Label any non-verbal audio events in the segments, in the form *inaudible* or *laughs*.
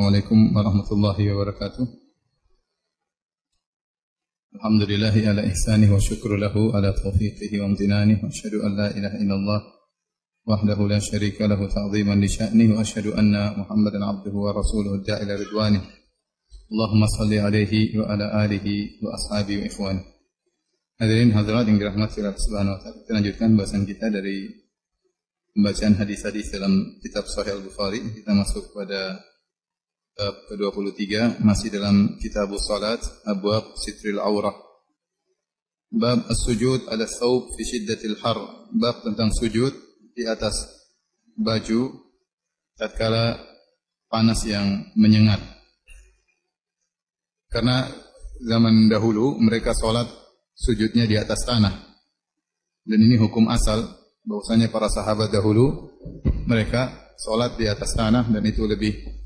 السلام عليكم ورحمة الله وبركاته الحمد لله على إحسانه وشكر له على توفيقه وامتنانه وأشهد أن لا إله إلا الله وحده لا شريك له تعظيما لشأنه وأشهد أن محمدا عبده ورسوله الداعي إلى رضوانه اللهم صل عليه وعلى آله وأصحابه وإخوانه Hadirin hadirat yang dirahmati Allah Subhanahu wa taala. Kita lanjutkan bahasan kita dari pembacaan hadis-hadis dalam kitab Sahih Al-Bukhari. Kita masuk pada bab ke-23 masih dalam kitab salat abwab sitril aurah bab as-sujud ala thawb fi shiddatil har bab tentang sujud di atas baju tatkala panas yang menyengat karena zaman dahulu mereka salat sujudnya di atas tanah dan ini hukum asal bahwasanya para sahabat dahulu mereka salat di atas tanah dan itu lebih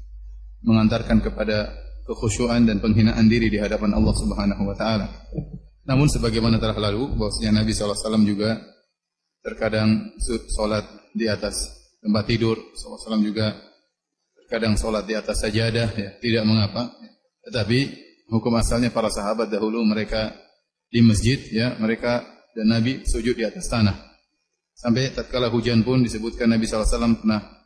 mengantarkan kepada kekhusyuan dan penghinaan diri di hadapan Allah Subhanahu wa taala. Namun sebagaimana telah lalu bahwasanya Nabi SAW juga terkadang salat di atas tempat tidur, SAW juga terkadang salat di atas sajadah ya, tidak mengapa. Tetapi hukum asalnya para sahabat dahulu mereka di masjid ya, mereka dan Nabi sujud di atas tanah. Sampai tatkala hujan pun disebutkan Nabi SAW pernah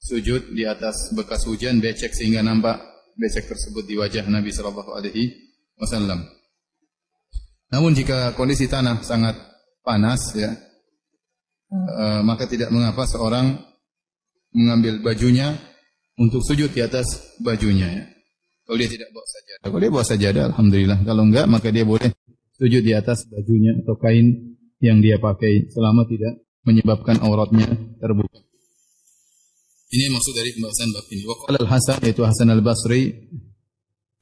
sujud di atas bekas hujan becek sehingga nampak becek tersebut di wajah Nabi Shallallahu Alaihi Wasallam. Namun jika kondisi tanah sangat panas ya, hmm. e, maka tidak mengapa seorang mengambil bajunya untuk sujud di atas bajunya ya. Kalau dia tidak bawa saja, Kalau dia bawa sajadah alhamdulillah. Kalau enggak maka dia boleh sujud di atas bajunya atau kain yang dia pakai selama tidak menyebabkan auratnya terbuka. Ini maksud dari pembahasan bab ini. Waqala al-Hasan yaitu Hasan al-Basri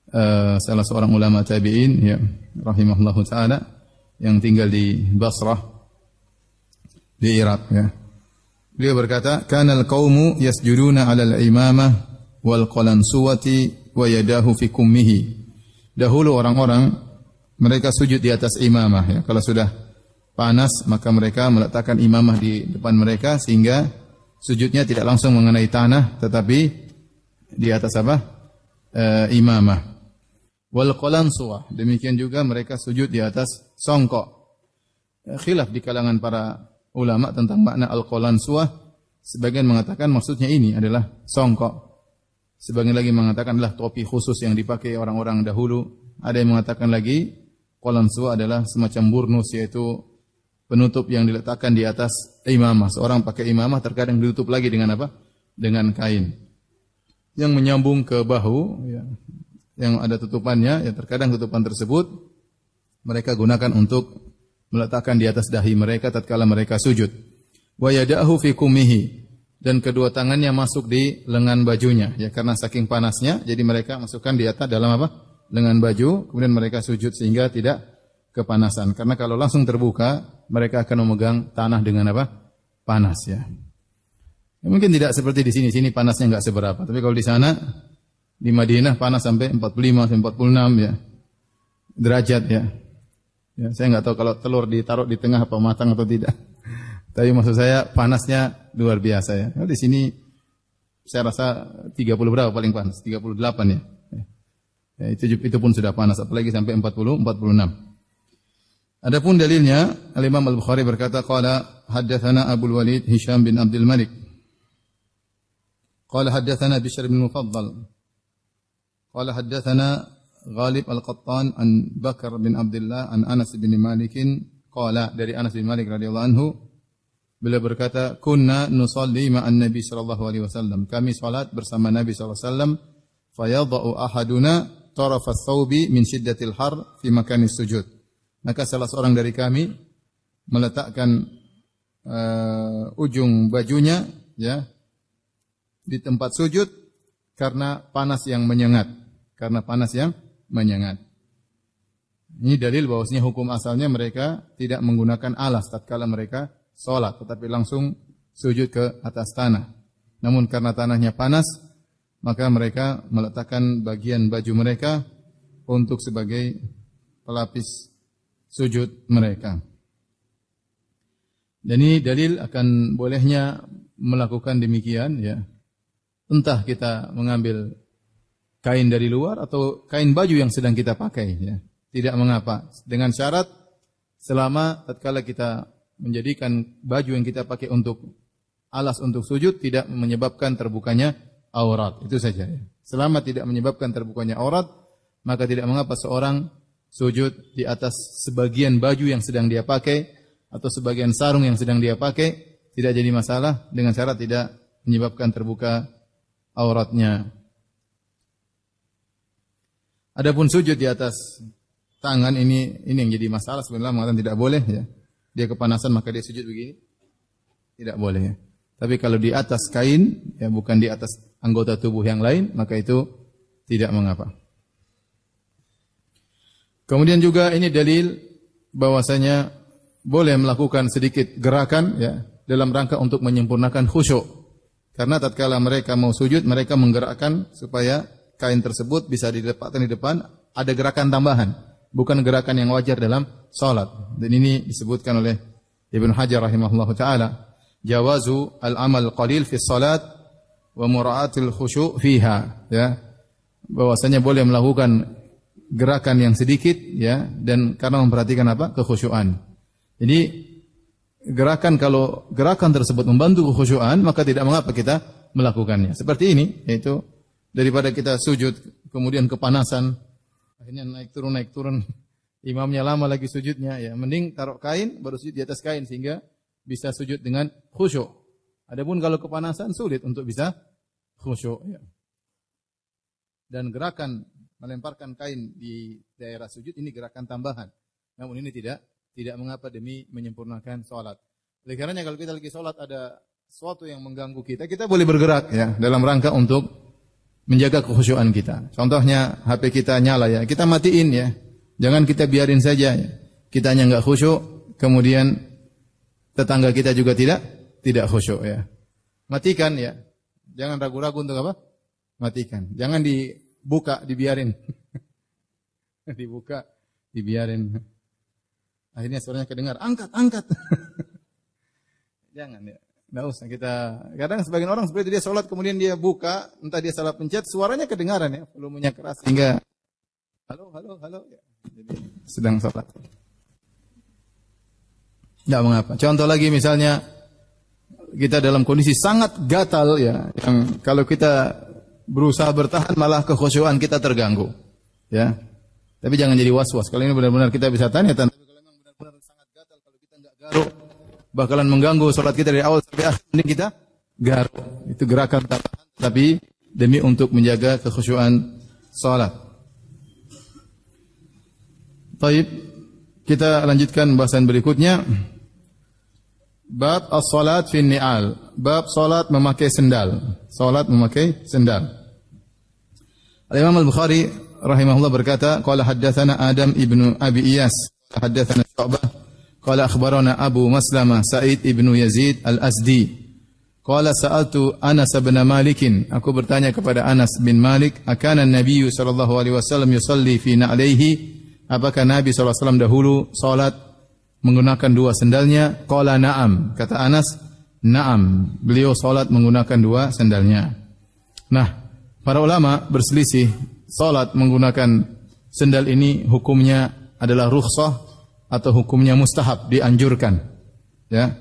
eh, salah seorang ulama tabi'in ya rahimahullahu taala yang tinggal di Basrah di Irak ya. Beliau berkata, "Kana al-qaumu yasjuduna 'ala al-imamah wal qalansuwati wa yadahu fi kummihi." Dahulu orang-orang mereka sujud di atas imamah ya. Kalau sudah panas maka mereka meletakkan imamah di depan mereka sehingga sujudnya tidak langsung mengenai tanah tetapi di atas apa? E, imamah. Wal qalansuwa Demikian juga mereka sujud di atas songkok. Eh, khilaf di kalangan para ulama tentang makna al qalansuwa Sebagian mengatakan maksudnya ini adalah songkok. Sebagian lagi mengatakan adalah topi khusus yang dipakai orang-orang dahulu. Ada yang mengatakan lagi qalansuwa adalah semacam burnus yaitu penutup yang diletakkan di atas imamah. Seorang pakai imamah terkadang ditutup lagi dengan apa? Dengan kain. Yang menyambung ke bahu, ya, yang ada tutupannya, ya terkadang tutupan tersebut mereka gunakan untuk meletakkan di atas dahi mereka tatkala mereka sujud. Wa yada'ahu fi kumihi dan kedua tangannya masuk di lengan bajunya ya karena saking panasnya jadi mereka masukkan di atas dalam apa? lengan baju kemudian mereka sujud sehingga tidak kepanasan. Karena kalau langsung terbuka, mereka akan memegang tanah dengan apa? Panas ya. ya. mungkin tidak seperti di sini, sini panasnya nggak seberapa. Tapi kalau di sana, di Madinah panas sampai 45 sampai 46 ya derajat ya. ya saya nggak tahu kalau telur ditaruh di tengah apa matang atau tidak. *laughs* Tapi maksud saya panasnya luar biasa ya. Kalau di sini saya rasa 30 berapa paling panas? 38 ya. ya itu, itu pun sudah panas apalagi sampai 40 46. Adapun dalilnya, Al-Imam Al-Bukhari berkata, Qala haddathana Abu Walid Hisham bin Abdul Malik. Qala haddathana Bishr bin Mufaddal. Qala haddathana Ghalib Al-Qattan an Bakar bin Abdullah an Anas bin Malikin, Qala dari Anas bin Malik radhiyallahu anhu, beliau berkata, "Kunna nusalli ma'an Nabi sallallahu alaihi wasallam." Kami salat bersama Nabi sallallahu alaihi wasallam, fayadha'u ahaduna tarafa thawbi min shiddatil har fi makanis sujud maka salah seorang dari kami meletakkan uh, ujung bajunya ya di tempat sujud karena panas yang menyengat, karena panas yang menyengat. Ini dalil bahwasanya hukum asalnya mereka tidak menggunakan alas tatkala mereka sholat, tetapi langsung sujud ke atas tanah. Namun karena tanahnya panas, maka mereka meletakkan bagian baju mereka untuk sebagai pelapis sujud mereka. Dan ini dalil akan bolehnya melakukan demikian ya. Entah kita mengambil kain dari luar atau kain baju yang sedang kita pakai ya. Tidak mengapa dengan syarat selama tatkala kita menjadikan baju yang kita pakai untuk alas untuk sujud tidak menyebabkan terbukanya aurat. Itu saja ya. Selama tidak menyebabkan terbukanya aurat, maka tidak mengapa seorang sujud di atas sebagian baju yang sedang dia pakai atau sebagian sarung yang sedang dia pakai tidak jadi masalah dengan syarat tidak menyebabkan terbuka auratnya. Adapun sujud di atas tangan ini ini yang jadi masalah sebenarnya mengatakan tidak boleh ya. Dia kepanasan maka dia sujud begini. Tidak boleh ya. Tapi kalau di atas kain ya bukan di atas anggota tubuh yang lain maka itu tidak mengapa. Kemudian juga ini dalil bahwasanya boleh melakukan sedikit gerakan ya dalam rangka untuk menyempurnakan khusyuk. Karena tatkala mereka mau sujud, mereka menggerakkan supaya kain tersebut bisa dilepaskan di depan, ada gerakan tambahan, bukan gerakan yang wajar dalam salat. Dan ini disebutkan oleh Ibnu Hajar rahimahullahu taala, jawazu al-amal qalil fi salat wa mura'atil khusyu' fiha, ya. Bahwasanya boleh melakukan gerakan yang sedikit ya dan karena memperhatikan apa kekhusyuan. Jadi gerakan kalau gerakan tersebut membantu kekhusyuan maka tidak mengapa kita melakukannya. Seperti ini yaitu daripada kita sujud kemudian kepanasan akhirnya naik turun naik turun *laughs* imamnya lama lagi sujudnya ya mending taruh kain baru sujud di atas kain sehingga bisa sujud dengan khusyuk. Adapun kalau kepanasan sulit untuk bisa khusyuk ya. Dan gerakan melemparkan kain di daerah sujud ini gerakan tambahan. Namun ini tidak tidak mengapa demi menyempurnakan salat. Oleh karenanya kalau kita lagi salat ada sesuatu yang mengganggu kita, kita boleh bergerak ya dalam rangka untuk menjaga kekhusyuan kita. Contohnya HP kita nyala ya, kita matiin ya. Jangan kita biarin saja ya. kita nyenggak enggak khusyuk, kemudian tetangga kita juga tidak tidak khusyuk ya. Matikan ya. Jangan ragu-ragu untuk apa? Matikan. Jangan di buka dibiarin. *laughs* dibuka, dibiarin. Akhirnya suaranya kedengar, angkat, angkat. *laughs* Jangan ya. Nggak usah kita, kadang sebagian orang seperti dia sholat kemudian dia buka, entah dia salah pencet, suaranya kedengaran ya, volumenya keras sehingga halo, halo, halo. Ya. Jadi sedang sholat. Tidak mengapa. Contoh lagi misalnya, kita dalam kondisi sangat gatal ya, yang kalau kita berusaha bertahan malah kekhusyuan kita terganggu. Ya. Tapi jangan jadi was-was. Kalau ini benar-benar kita bisa tanya tentang Kalau memang benar-benar sangat gatal kalau kita enggak garuk bakalan mengganggu salat kita dari awal sampai akhir ini kita garuk. Itu gerakan tahan tapi demi untuk menjaga kekhusyuan salat. Baik, kita lanjutkan bahasan berikutnya. Bab as-salat fi ni'al. Bab salat memakai sendal. Salat memakai sendal. Al-Imam Al-Bukhari rahimahullah berkata, qala haddatsana Adam ibnu Abi Iyas, haddatsana Syu'bah, qala akhbarana Abu Maslama Sa'id ibnu Yazid Al-Asdi. Qala sa'altu Anas bin Malik, aku bertanya kepada Anas bin Malik, akana Nabi sallallahu alaihi wasallam yusalli fi na'laihi? Apakah Nabi sallallahu alaihi wasallam dahulu salat menggunakan dua sendalnya? Qala na'am. Kata Anas, na'am. Beliau salat menggunakan dua sendalnya. Nah, Para ulama berselisih salat menggunakan sendal ini hukumnya adalah rukhsah atau hukumnya mustahab dianjurkan. Ya.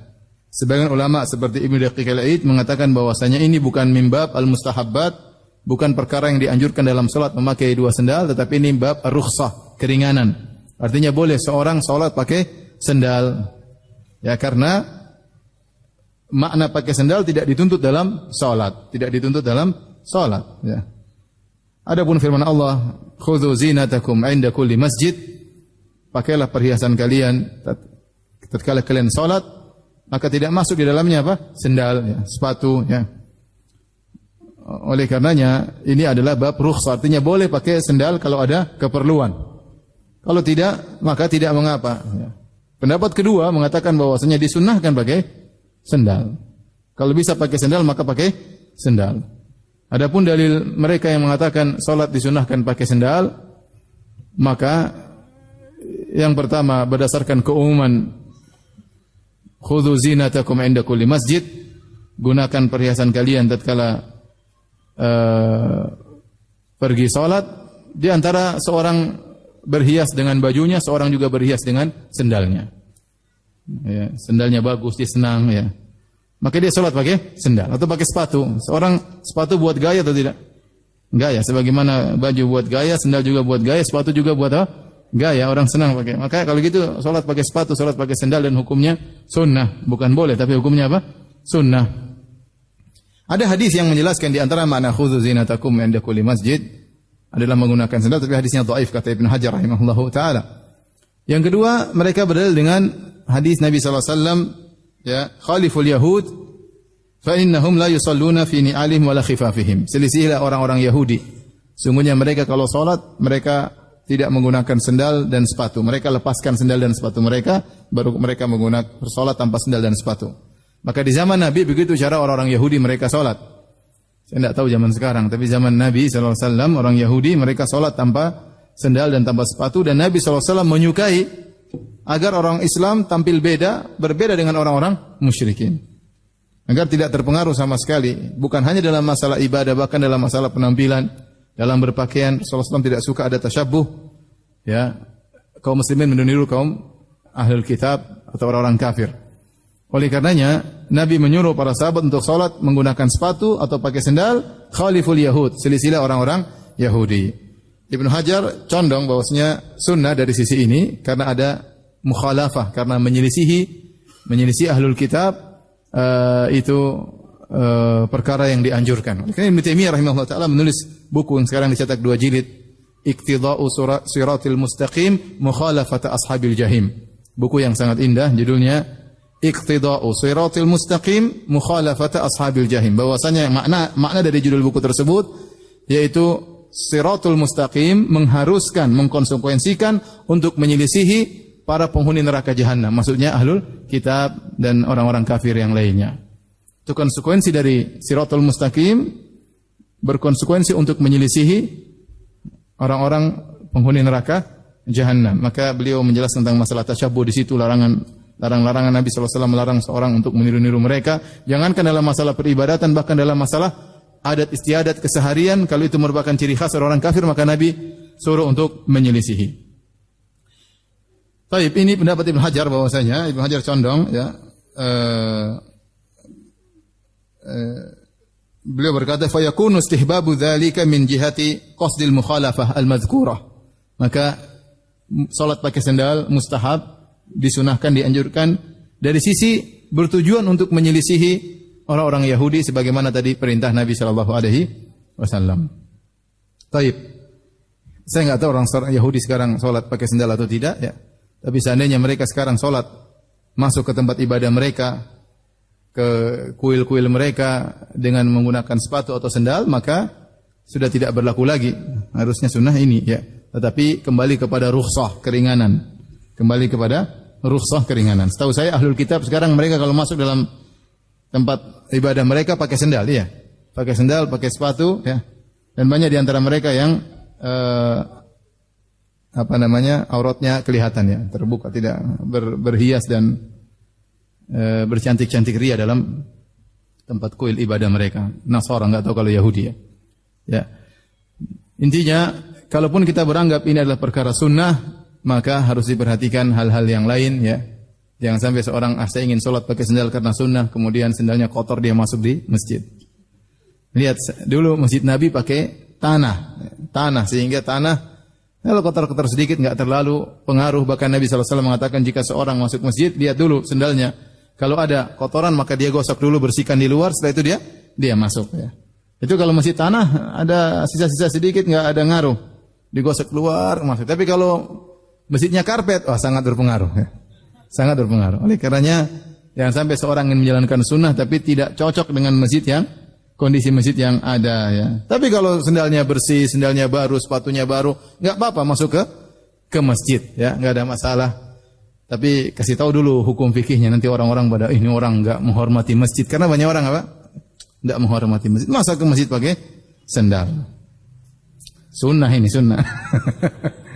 Sebagian ulama seperti Ibnu Daqiq al-Aid mengatakan bahwasanya ini bukan mimbab al-mustahabbat, bukan perkara yang dianjurkan dalam salat memakai dua sendal, tetapi ini bab rukhsah, keringanan. Artinya boleh seorang salat pakai sendal. Ya karena makna pakai sendal tidak dituntut dalam salat, tidak dituntut dalam salat ya. Adapun firman Allah, "Khudzu zinatakum 'inda kulli masjid." Pakailah perhiasan kalian tatkala kalian salat, maka tidak masuk di dalamnya apa? Sendal, ya, sepatu, ya. Oleh karenanya ini adalah bab rukhsah, artinya boleh pakai sendal kalau ada keperluan. Kalau tidak, maka tidak mengapa. Ya. Pendapat kedua mengatakan bahwasanya disunahkan pakai sendal. Kalau bisa pakai sendal maka pakai sendal. Adapun dalil mereka yang mengatakan salat disunahkan pakai sendal, maka yang pertama berdasarkan keumuman khudzu zinatakum inda kulli masjid, gunakan perhiasan kalian tatkala uh, pergi salat, di antara seorang berhias dengan bajunya, seorang juga berhias dengan sendalnya. Ya, sendalnya bagus, disenang ya maka dia sholat pakai sendal atau pakai sepatu. Seorang sepatu buat gaya atau tidak? Gaya. Sebagaimana baju buat gaya, sendal juga buat gaya, sepatu juga buat apa? Gaya. Orang senang pakai. Maka kalau gitu sholat pakai sepatu, sholat pakai sendal dan hukumnya sunnah. Bukan boleh, tapi hukumnya apa? Sunnah. Ada hadis yang menjelaskan di antara makna khudzu zinatakum yang kulli masjid adalah menggunakan sendal tapi hadisnya dhaif kata Ibnu Hajar rahimahullahu taala. Yang kedua, mereka berdalil dengan hadis Nabi sallallahu alaihi wasallam ya khaliful yahud fa innahum la yusalluna fi ni'alihim wala khifafihim selisihlah orang-orang Yahudi sungguhnya mereka kalau salat mereka tidak menggunakan sendal dan sepatu mereka lepaskan sendal dan sepatu mereka baru mereka menggunakan salat tanpa sendal dan sepatu maka di zaman Nabi begitu cara orang-orang Yahudi mereka salat saya tidak tahu zaman sekarang, tapi zaman Nabi Alaihi Wasallam orang Yahudi mereka salat tanpa sendal dan tanpa sepatu dan Nabi Alaihi Wasallam menyukai agar orang Islam tampil beda, berbeda dengan orang-orang musyrikin. Agar tidak terpengaruh sama sekali, bukan hanya dalam masalah ibadah, bahkan dalam masalah penampilan, dalam berpakaian. Rasulullah SAW tidak suka ada tasyabuh. Ya, kaum muslimin meniru kaum ahlul kitab atau orang-orang kafir. Oleh karenanya, Nabi menyuruh para sahabat untuk sholat menggunakan sepatu atau pakai sendal khaliful Yahud, silsilah orang-orang Yahudi. Ibnu Hajar condong bahwasanya sunnah dari sisi ini karena ada mukhalafah karena menyelisihi menyelisihi ahlul kitab uh, itu uh, perkara yang dianjurkan. Karena Ibnu Taimiyah rahimahullah taala menulis buku yang sekarang dicetak dua jilid Iqtida'u Siratil Mustaqim Mukhalafata Ashabil Jahim. Buku yang sangat indah judulnya Iqtida'u Siratil Mustaqim Mukhalafata Ashabil Jahim. Bahwasanya makna makna dari judul buku tersebut yaitu siratul mustaqim mengharuskan, mengkonsekuensikan untuk menyelisihi para penghuni neraka jahanam, maksudnya ahlul kitab dan orang-orang kafir yang lainnya. Itu konsekuensi dari siratul mustaqim berkonsekuensi untuk menyelisihi orang-orang penghuni neraka jahanam. Maka beliau menjelaskan tentang masalah tasyabuh di situ larangan larang-larangan Nabi SAW melarang seorang untuk meniru-niru mereka. Jangankan dalam masalah peribadatan bahkan dalam masalah adat istiadat keseharian kalau itu merupakan ciri khas orang-orang kafir maka Nabi suruh untuk menyelisihi. Taib ini pendapat Ibnu Hajar bahwasanya Ibnu Hajar condong ya uh, uh, beliau berkata fa yakunu istihbabu dzalika min jihati qasdil mukhalafah al madhkurah maka salat pakai sendal mustahab disunahkan dianjurkan dari sisi bertujuan untuk menyelisihi orang-orang Yahudi sebagaimana tadi perintah Nabi Shallallahu Alaihi Wasallam. Taib. Saya nggak tahu orang Yahudi sekarang sholat pakai sendal atau tidak ya. Tapi seandainya mereka sekarang sholat masuk ke tempat ibadah mereka, ke kuil-kuil mereka dengan menggunakan sepatu atau sendal, maka sudah tidak berlaku lagi. Harusnya sunnah ini ya. Tetapi kembali kepada rukhsah keringanan. Kembali kepada rukhsah keringanan. Setahu saya ahlul kitab sekarang mereka kalau masuk dalam tempat ibadah mereka pakai sendal, iya. Pakai sendal, pakai sepatu, ya. Dan banyak di antara mereka yang eh, apa namanya? auratnya kelihatan ya, terbuka, tidak ber, berhias dan eh, bercantik-cantik ria dalam tempat kuil ibadah mereka. Nah, seorang nggak tahu kalau Yahudi ya. Ya. Intinya, kalaupun kita beranggap ini adalah perkara sunnah, maka harus diperhatikan hal-hal yang lain ya Jangan sampai seorang ah saya ingin sholat pakai sendal karena sunnah, kemudian sendalnya kotor dia masuk di masjid. Lihat dulu masjid Nabi pakai tanah, tanah sehingga tanah kalau kotor-kotor sedikit nggak terlalu pengaruh. Bahkan Nabi SAW mengatakan jika seorang masuk masjid lihat dulu sendalnya. Kalau ada kotoran maka dia gosok dulu bersihkan di luar. Setelah itu dia dia masuk. Ya. Itu kalau masjid tanah ada sisa-sisa sedikit nggak ada ngaruh digosok keluar masuk. Tapi kalau masjidnya karpet wah sangat berpengaruh. Ya. Sangat berpengaruh. Oleh karenanya jangan sampai seorang ingin menjalankan sunnah tapi tidak cocok dengan masjid yang kondisi masjid yang ada ya. Tapi kalau sendalnya bersih, sendalnya baru, sepatunya baru, nggak apa-apa masuk ke ke masjid ya, nggak ada masalah. Tapi kasih tahu dulu hukum fikihnya nanti orang-orang pada ini orang nggak menghormati masjid karena banyak orang apa? Nggak menghormati masjid. Masa ke masjid pakai sendal? Sunnah ini sunnah. *laughs*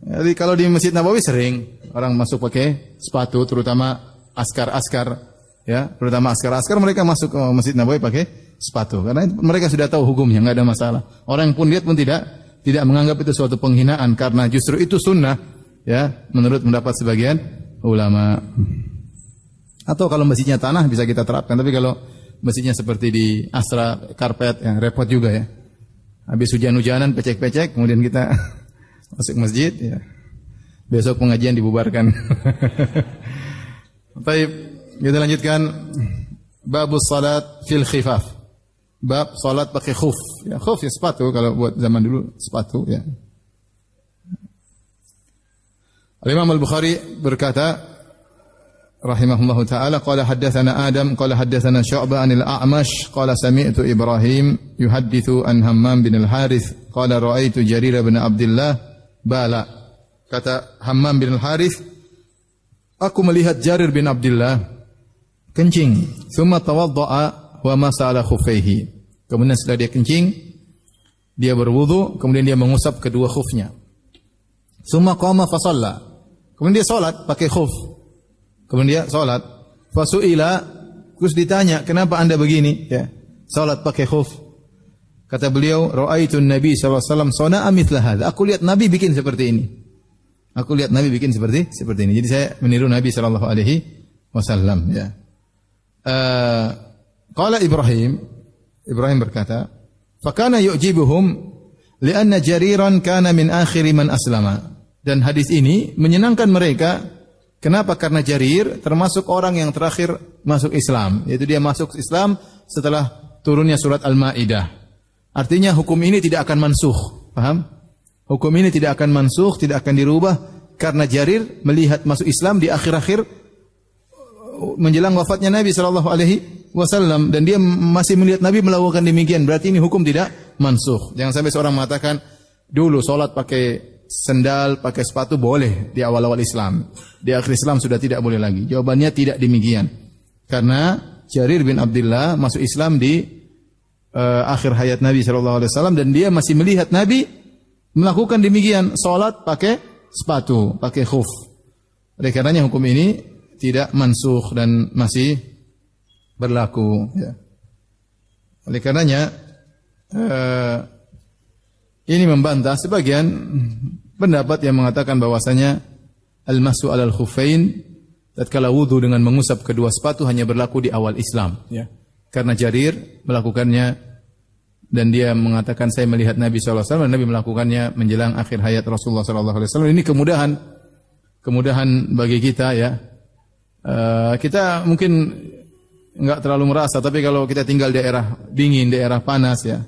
Jadi kalau di Masjid Nabawi sering orang masuk pakai sepatu, terutama askar-askar, ya, terutama askar-askar mereka masuk ke Masjid Nabawi pakai sepatu karena mereka sudah tahu hukumnya, nggak ada masalah. Orang pun lihat pun tidak tidak menganggap itu suatu penghinaan karena justru itu sunnah, ya, menurut pendapat sebagian ulama. Atau kalau masjidnya tanah bisa kita terapkan, tapi kalau masjidnya seperti di Astra karpet, ya, repot juga ya. Habis hujan-hujanan pecek-pecek, kemudian kita *laughs* masuk masjid ya. Besok pengajian dibubarkan. *laughs* Baik, kita lanjutkan bab salat fil khifaf. Bab salat pakai khuf. Ya, khuf ya sepatu kalau buat zaman dulu sepatu ya. Al Imam Al-Bukhari berkata rahimahullahu taala qala haddatsana Adam qala haddatsana Syu'bah anil A'mash qala sami'tu Ibrahim yuhadditsu an Hammam bin Al-Harith qala ra'aitu Jarir bin Abdullah bala. Kata Hammam bin Al-Harith, aku melihat Jarir bin Abdullah kencing, thumma tawaddaa wa masala khufaihi. Kemudian setelah dia kencing, dia berwudu, kemudian dia mengusap kedua khufnya. Thumma qama fa Kemudian dia salat pakai khuf. Kemudian dia salat. Fasuila terus ditanya, "Kenapa Anda begini?" ya. Salat pakai khuf. Kata beliau, "Ra'aitun Nabi SAW Sona amitlah ada. Aku lihat Nabi bikin seperti ini. Aku lihat Nabi bikin seperti seperti ini. Jadi saya meniru Nabi saw. alaihi wasallam ya. Uh, Ibrahim, Ibrahim berkata, "Fakana yu'jibuhum li'anna jariran kana min akhiri man aslama." Dan hadis ini menyenangkan mereka kenapa? Karena Jarir termasuk orang yang terakhir masuk Islam, yaitu dia masuk Islam setelah turunnya surat Al-Maidah. Artinya hukum ini tidak akan mansuh. Paham? Hukum ini tidak akan mansuh, tidak akan dirubah karena Jarir melihat masuk Islam di akhir-akhir menjelang wafatnya Nabi Shallallahu alaihi wasallam dan dia masih melihat Nabi melakukan demikian. Berarti ini hukum tidak mansuh. Jangan sampai seorang mengatakan dulu solat pakai sendal, pakai sepatu boleh di awal-awal Islam. Di akhir Islam sudah tidak boleh lagi. Jawabannya tidak demikian. Karena Jarir bin Abdullah masuk Islam di uh, akhir hayat Nabi Shallallahu Alaihi Wasallam dan dia masih melihat Nabi melakukan demikian, sholat pakai sepatu, pakai khuf. Oleh karenanya hukum ini tidak mansuh dan masih berlaku. Ya. Oleh karenanya uh, ini membantah sebagian pendapat yang mengatakan bahwasanya al-masu al khufain tatkala wudhu dengan mengusap kedua sepatu hanya berlaku di awal Islam ya karena Jarir melakukannya dan dia mengatakan saya melihat Nabi SAW dan Nabi melakukannya menjelang akhir hayat Rasulullah SAW. Ini kemudahan kemudahan bagi kita ya. Eh, kita mungkin nggak terlalu merasa, tapi kalau kita tinggal daerah dingin, daerah panas ya,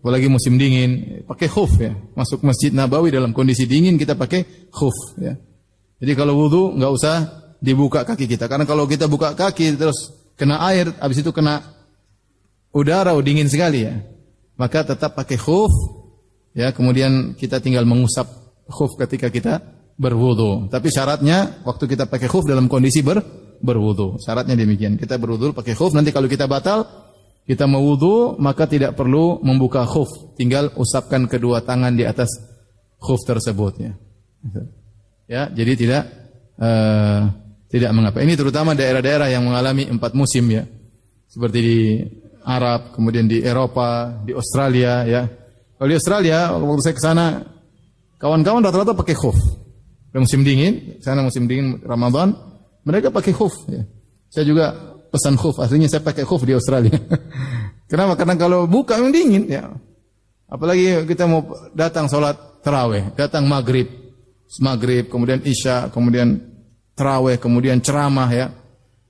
apalagi musim dingin, pakai khuf ya. Masuk masjid Nabawi dalam kondisi dingin kita pakai khuf ya. Jadi kalau wudhu nggak usah dibuka kaki kita, karena kalau kita buka kaki terus kena air, habis itu kena udara, oh dingin sekali ya. Maka tetap pakai khuf, ya kemudian kita tinggal mengusap khuf ketika kita berwudu. Tapi syaratnya waktu kita pakai khuf dalam kondisi ber berwudu. Syaratnya demikian. Kita berwudu pakai khuf, nanti kalau kita batal kita mau mewudu maka tidak perlu membuka khuf, tinggal usapkan kedua tangan di atas khuf tersebut ya. Ya, jadi tidak uh, tidak mengapa. Ini terutama daerah-daerah yang mengalami empat musim ya. Seperti di Arab, kemudian di Eropa, di Australia ya. Kalau di Australia waktu saya ke sana kawan-kawan rata-rata pakai khuf. Di musim dingin, sana musim dingin Ramadan, mereka pakai khuf ya. Saya juga pesan khuf, aslinya saya pakai khuf di Australia. *laughs* Kenapa? Karena kalau buka yang dingin ya. Apalagi kita mau datang sholat terawih, datang maghrib, maghrib, kemudian isya, kemudian terawih, kemudian ceramah ya.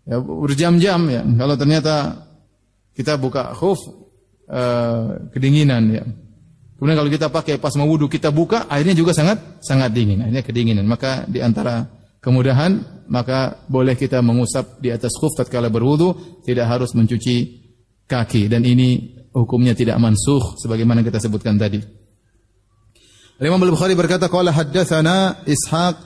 ya berjam-jam ya. Kalau ternyata kita buka khuf e, kedinginan ya. Kemudian kalau kita pakai pas mau wudhu kita buka airnya juga sangat sangat dingin, airnya kedinginan. Maka di antara kemudahan maka boleh kita mengusap di atas khuf tatkala berwudu, tidak harus mencuci kaki dan ini hukumnya tidak mansuh sebagaimana kita sebutkan tadi. Imam Al-Bukhari berkata qala haddatsana Ishaq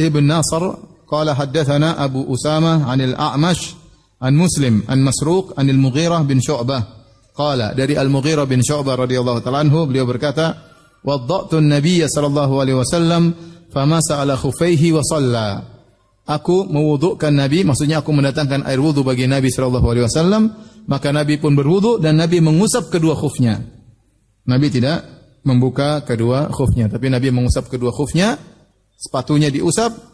ibn Nasr Qala حدثنا Abu Usama anil A'mash an Muslim an Masruq anil Mughirah bin Syu'bah. Qala dari Al-Mughirah bin Syu'bah radhiyallahu taala anhu beliau berkata, "Wadda'tu an-nabiy sallallahu alaihi wasallam famasa ala khufaihi wa Aku mewudukkan Nabi, maksudnya aku mendatangkan air wudu bagi Nabi sallallahu alaihi wasallam, maka Nabi pun berwudu dan Nabi mengusap kedua khufnya. Nabi tidak membuka kedua khufnya, tapi Nabi mengusap kedua khufnya, sepatunya diusap,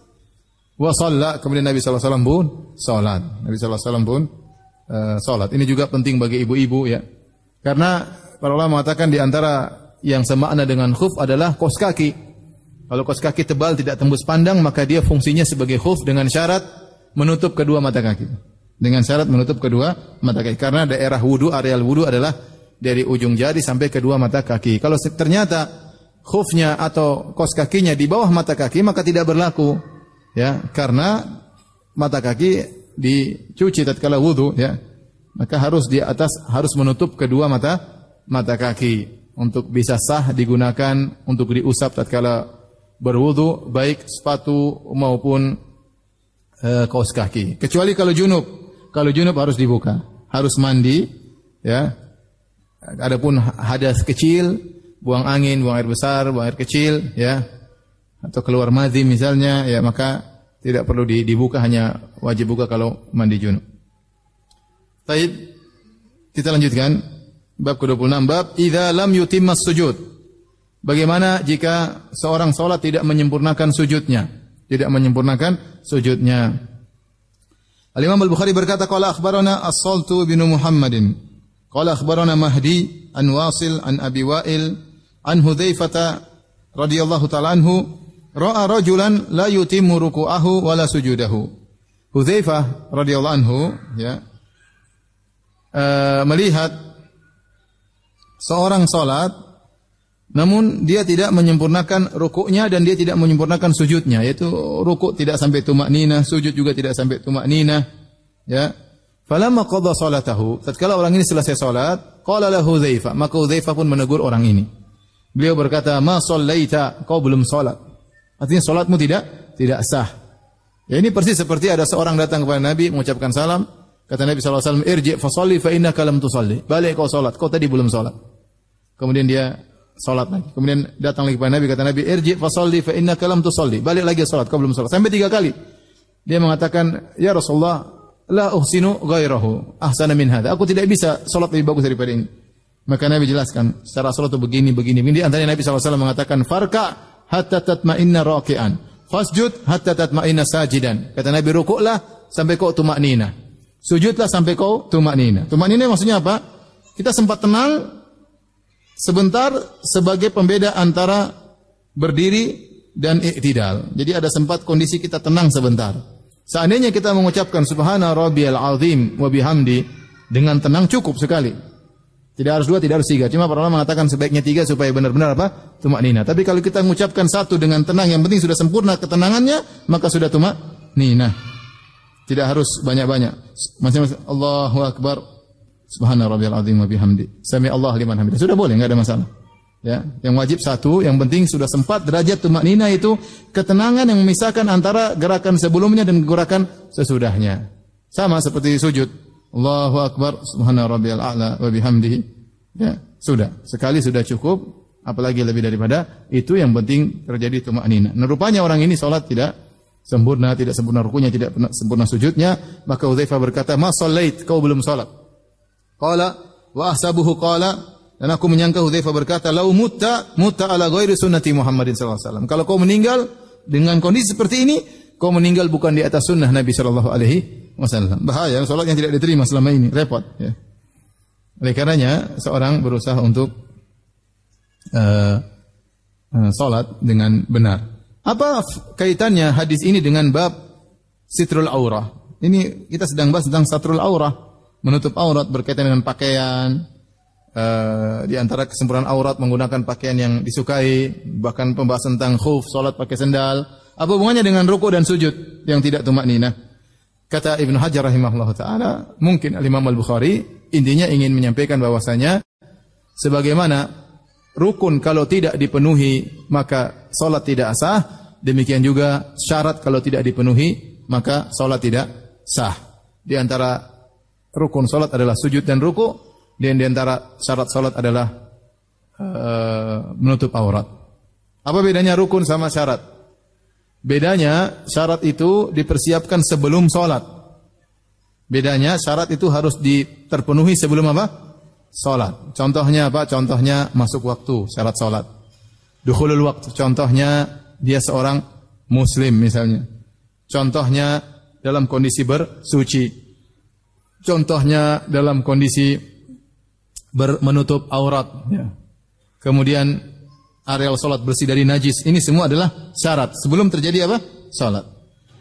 Wa sholat. kemudian Nabi SAW pun sholat. Nabi SAW pun uh, eh, sholat. Ini juga penting bagi ibu-ibu ya. Karena para ulama mengatakan di antara yang semakna dengan khuf adalah kos kaki. Kalau kos kaki tebal tidak tembus pandang, maka dia fungsinya sebagai khuf dengan syarat menutup kedua mata kaki. Dengan syarat menutup kedua mata kaki. Karena daerah wudu, areal wudu adalah dari ujung jari sampai kedua mata kaki. Kalau ternyata khufnya atau kos kakinya di bawah mata kaki, maka tidak berlaku ya karena mata kaki dicuci tatkala wudu ya maka harus di atas harus menutup kedua mata mata kaki untuk bisa sah digunakan untuk diusap tatkala berwudhu baik sepatu maupun e, kaos kaki kecuali kalau junub kalau junub harus dibuka harus mandi ya adapun hadas kecil buang angin buang air besar buang air kecil ya atau keluar madhi misalnya ya maka tidak perlu dibuka hanya wajib buka kalau mandi junub. Baik, kita lanjutkan bab ke-26 bab idza lam yutimma sujud. Bagaimana jika seorang salat tidak menyempurnakan sujudnya? Tidak menyempurnakan sujudnya. Al-Imam Al-Bukhari berkata qala akhbarana As-Saltu bin Muhammadin qala akhbarana Mahdi an Wasil an Abi Wa'il an Hudzaifah radhiyallahu ta'ala anhu ra'a rajulan la yutimmu ruku'ahu wala sujudahu. Hudzaifah radhiyallahu anhu ya eh, melihat seorang salat namun dia tidak menyempurnakan rukuknya dan dia tidak menyempurnakan sujudnya yaitu rukuk tidak sampai tumak nina, sujud juga tidak sampai tumak nina ya. Falamma qadha salatahu, tatkala orang ini selesai salat, qala lahu Hudzaifah, maka Hudzaifah pun menegur orang ini. Beliau berkata, "Ma sallaita? Kau belum salat." Artinya salatmu tidak tidak sah. Ya ini persis seperti ada seorang datang kepada Nabi mengucapkan salam, kata Nabi saw. alaihi wasallam, "Irji fa shalli fa innaka lam tusalli." Balik kau salat, kau tadi belum salat. Kemudian dia salat lagi. Kemudian datang lagi kepada Nabi, kata Nabi, "Irji fa shalli fa innaka lam tusalli." Balik lagi salat, kau belum salat. Sampai tiga kali. Dia mengatakan, "Ya Rasulullah, la uhsinu ghairahu ahsana min hadha. Aku tidak bisa salat lebih bagus daripada ini. Maka Nabi jelaskan secara salat itu begini begini. Begini antaranya Nabi SAW mengatakan farka hatta tatma'inna raki'an. Fasjud hatta tatma'inna sajidan. Kata Nabi rukuklah sampai kau nina, Sujudlah sampai kau tumaknina. Tumaknina maksudnya apa? Kita sempat tenang sebentar sebagai pembeda antara berdiri dan iktidal. Jadi ada sempat kondisi kita tenang sebentar. Seandainya kita mengucapkan subhana rabbiyal azim wa bihamdi dengan tenang cukup sekali. Tidak harus dua, tidak harus tiga. Cuma para ulama mengatakan sebaiknya tiga supaya benar-benar apa? Tumak nina. Tapi kalau kita mengucapkan satu dengan tenang, yang penting sudah sempurna ketenangannya, maka sudah tumak nina. Tidak harus banyak-banyak. Masing-masing Allahu Akbar. Subhanallah Rabbil azim wa bihamdi. Sami Allah liman hamidah. Sudah boleh, enggak ada masalah. Ya, yang wajib satu, yang penting sudah sempat derajat tumak nina itu ketenangan yang memisahkan antara gerakan sebelumnya dan gerakan sesudahnya. Sama seperti sujud. Allahu akbar subhana rabbiyal a'la wa bihamdihi. Ya, sudah. Sekali sudah cukup, apalagi lebih daripada itu yang penting terjadi tumaknina. Nah, rupanya orang ini salat tidak sempurna, tidak sempurna rukunya, tidak sempurna sujudnya, maka Udzaifah berkata, "Ma shallait? Kau belum salat." Qala wa ahsabuhu qala dan aku menyangka Hudzaifah berkata, "Lau mutta mutta ala ghairi sunnati Muhammadin sallallahu alaihi wasallam." Kalau kau meninggal dengan kondisi seperti ini, kau meninggal bukan di atas sunnah Nabi sallallahu alaihi wasallam. Bahaya yang tidak diterima selama ini, repot ya. Oleh karenanya seorang berusaha untuk uh, eh, uh, eh, salat dengan benar. Apa kaitannya hadis ini dengan bab sitrul aurah? Ini kita sedang bahas tentang satrul aurah, menutup aurat berkaitan dengan pakaian, Uh, di antara kesempurnaan aurat menggunakan pakaian yang disukai, bahkan pembahasan tentang khuf, salat pakai sendal. Apa hubungannya dengan ruku dan sujud yang tidak tumak ninah? Kata Ibn Hajar rahimahullah taala, mungkin Al Imam Al-Bukhari intinya ingin menyampaikan bahwasanya sebagaimana rukun kalau tidak dipenuhi maka salat tidak sah, demikian juga syarat kalau tidak dipenuhi maka salat tidak sah. Di antara rukun salat adalah sujud dan ruku, dan di antara syarat salat adalah uh, menutup aurat. Apa bedanya rukun sama syarat? Bedanya syarat itu dipersiapkan sebelum sholat. Bedanya syarat itu harus terpenuhi sebelum apa? Sholat. Contohnya apa? Contohnya masuk waktu syarat sholat. Duhulul waktu. Contohnya dia seorang muslim misalnya. Contohnya dalam kondisi bersuci. Contohnya dalam kondisi bermenutup menutup aurat. Ya. Kemudian areal sholat bersih dari najis. Ini semua adalah syarat sebelum terjadi apa? Sholat.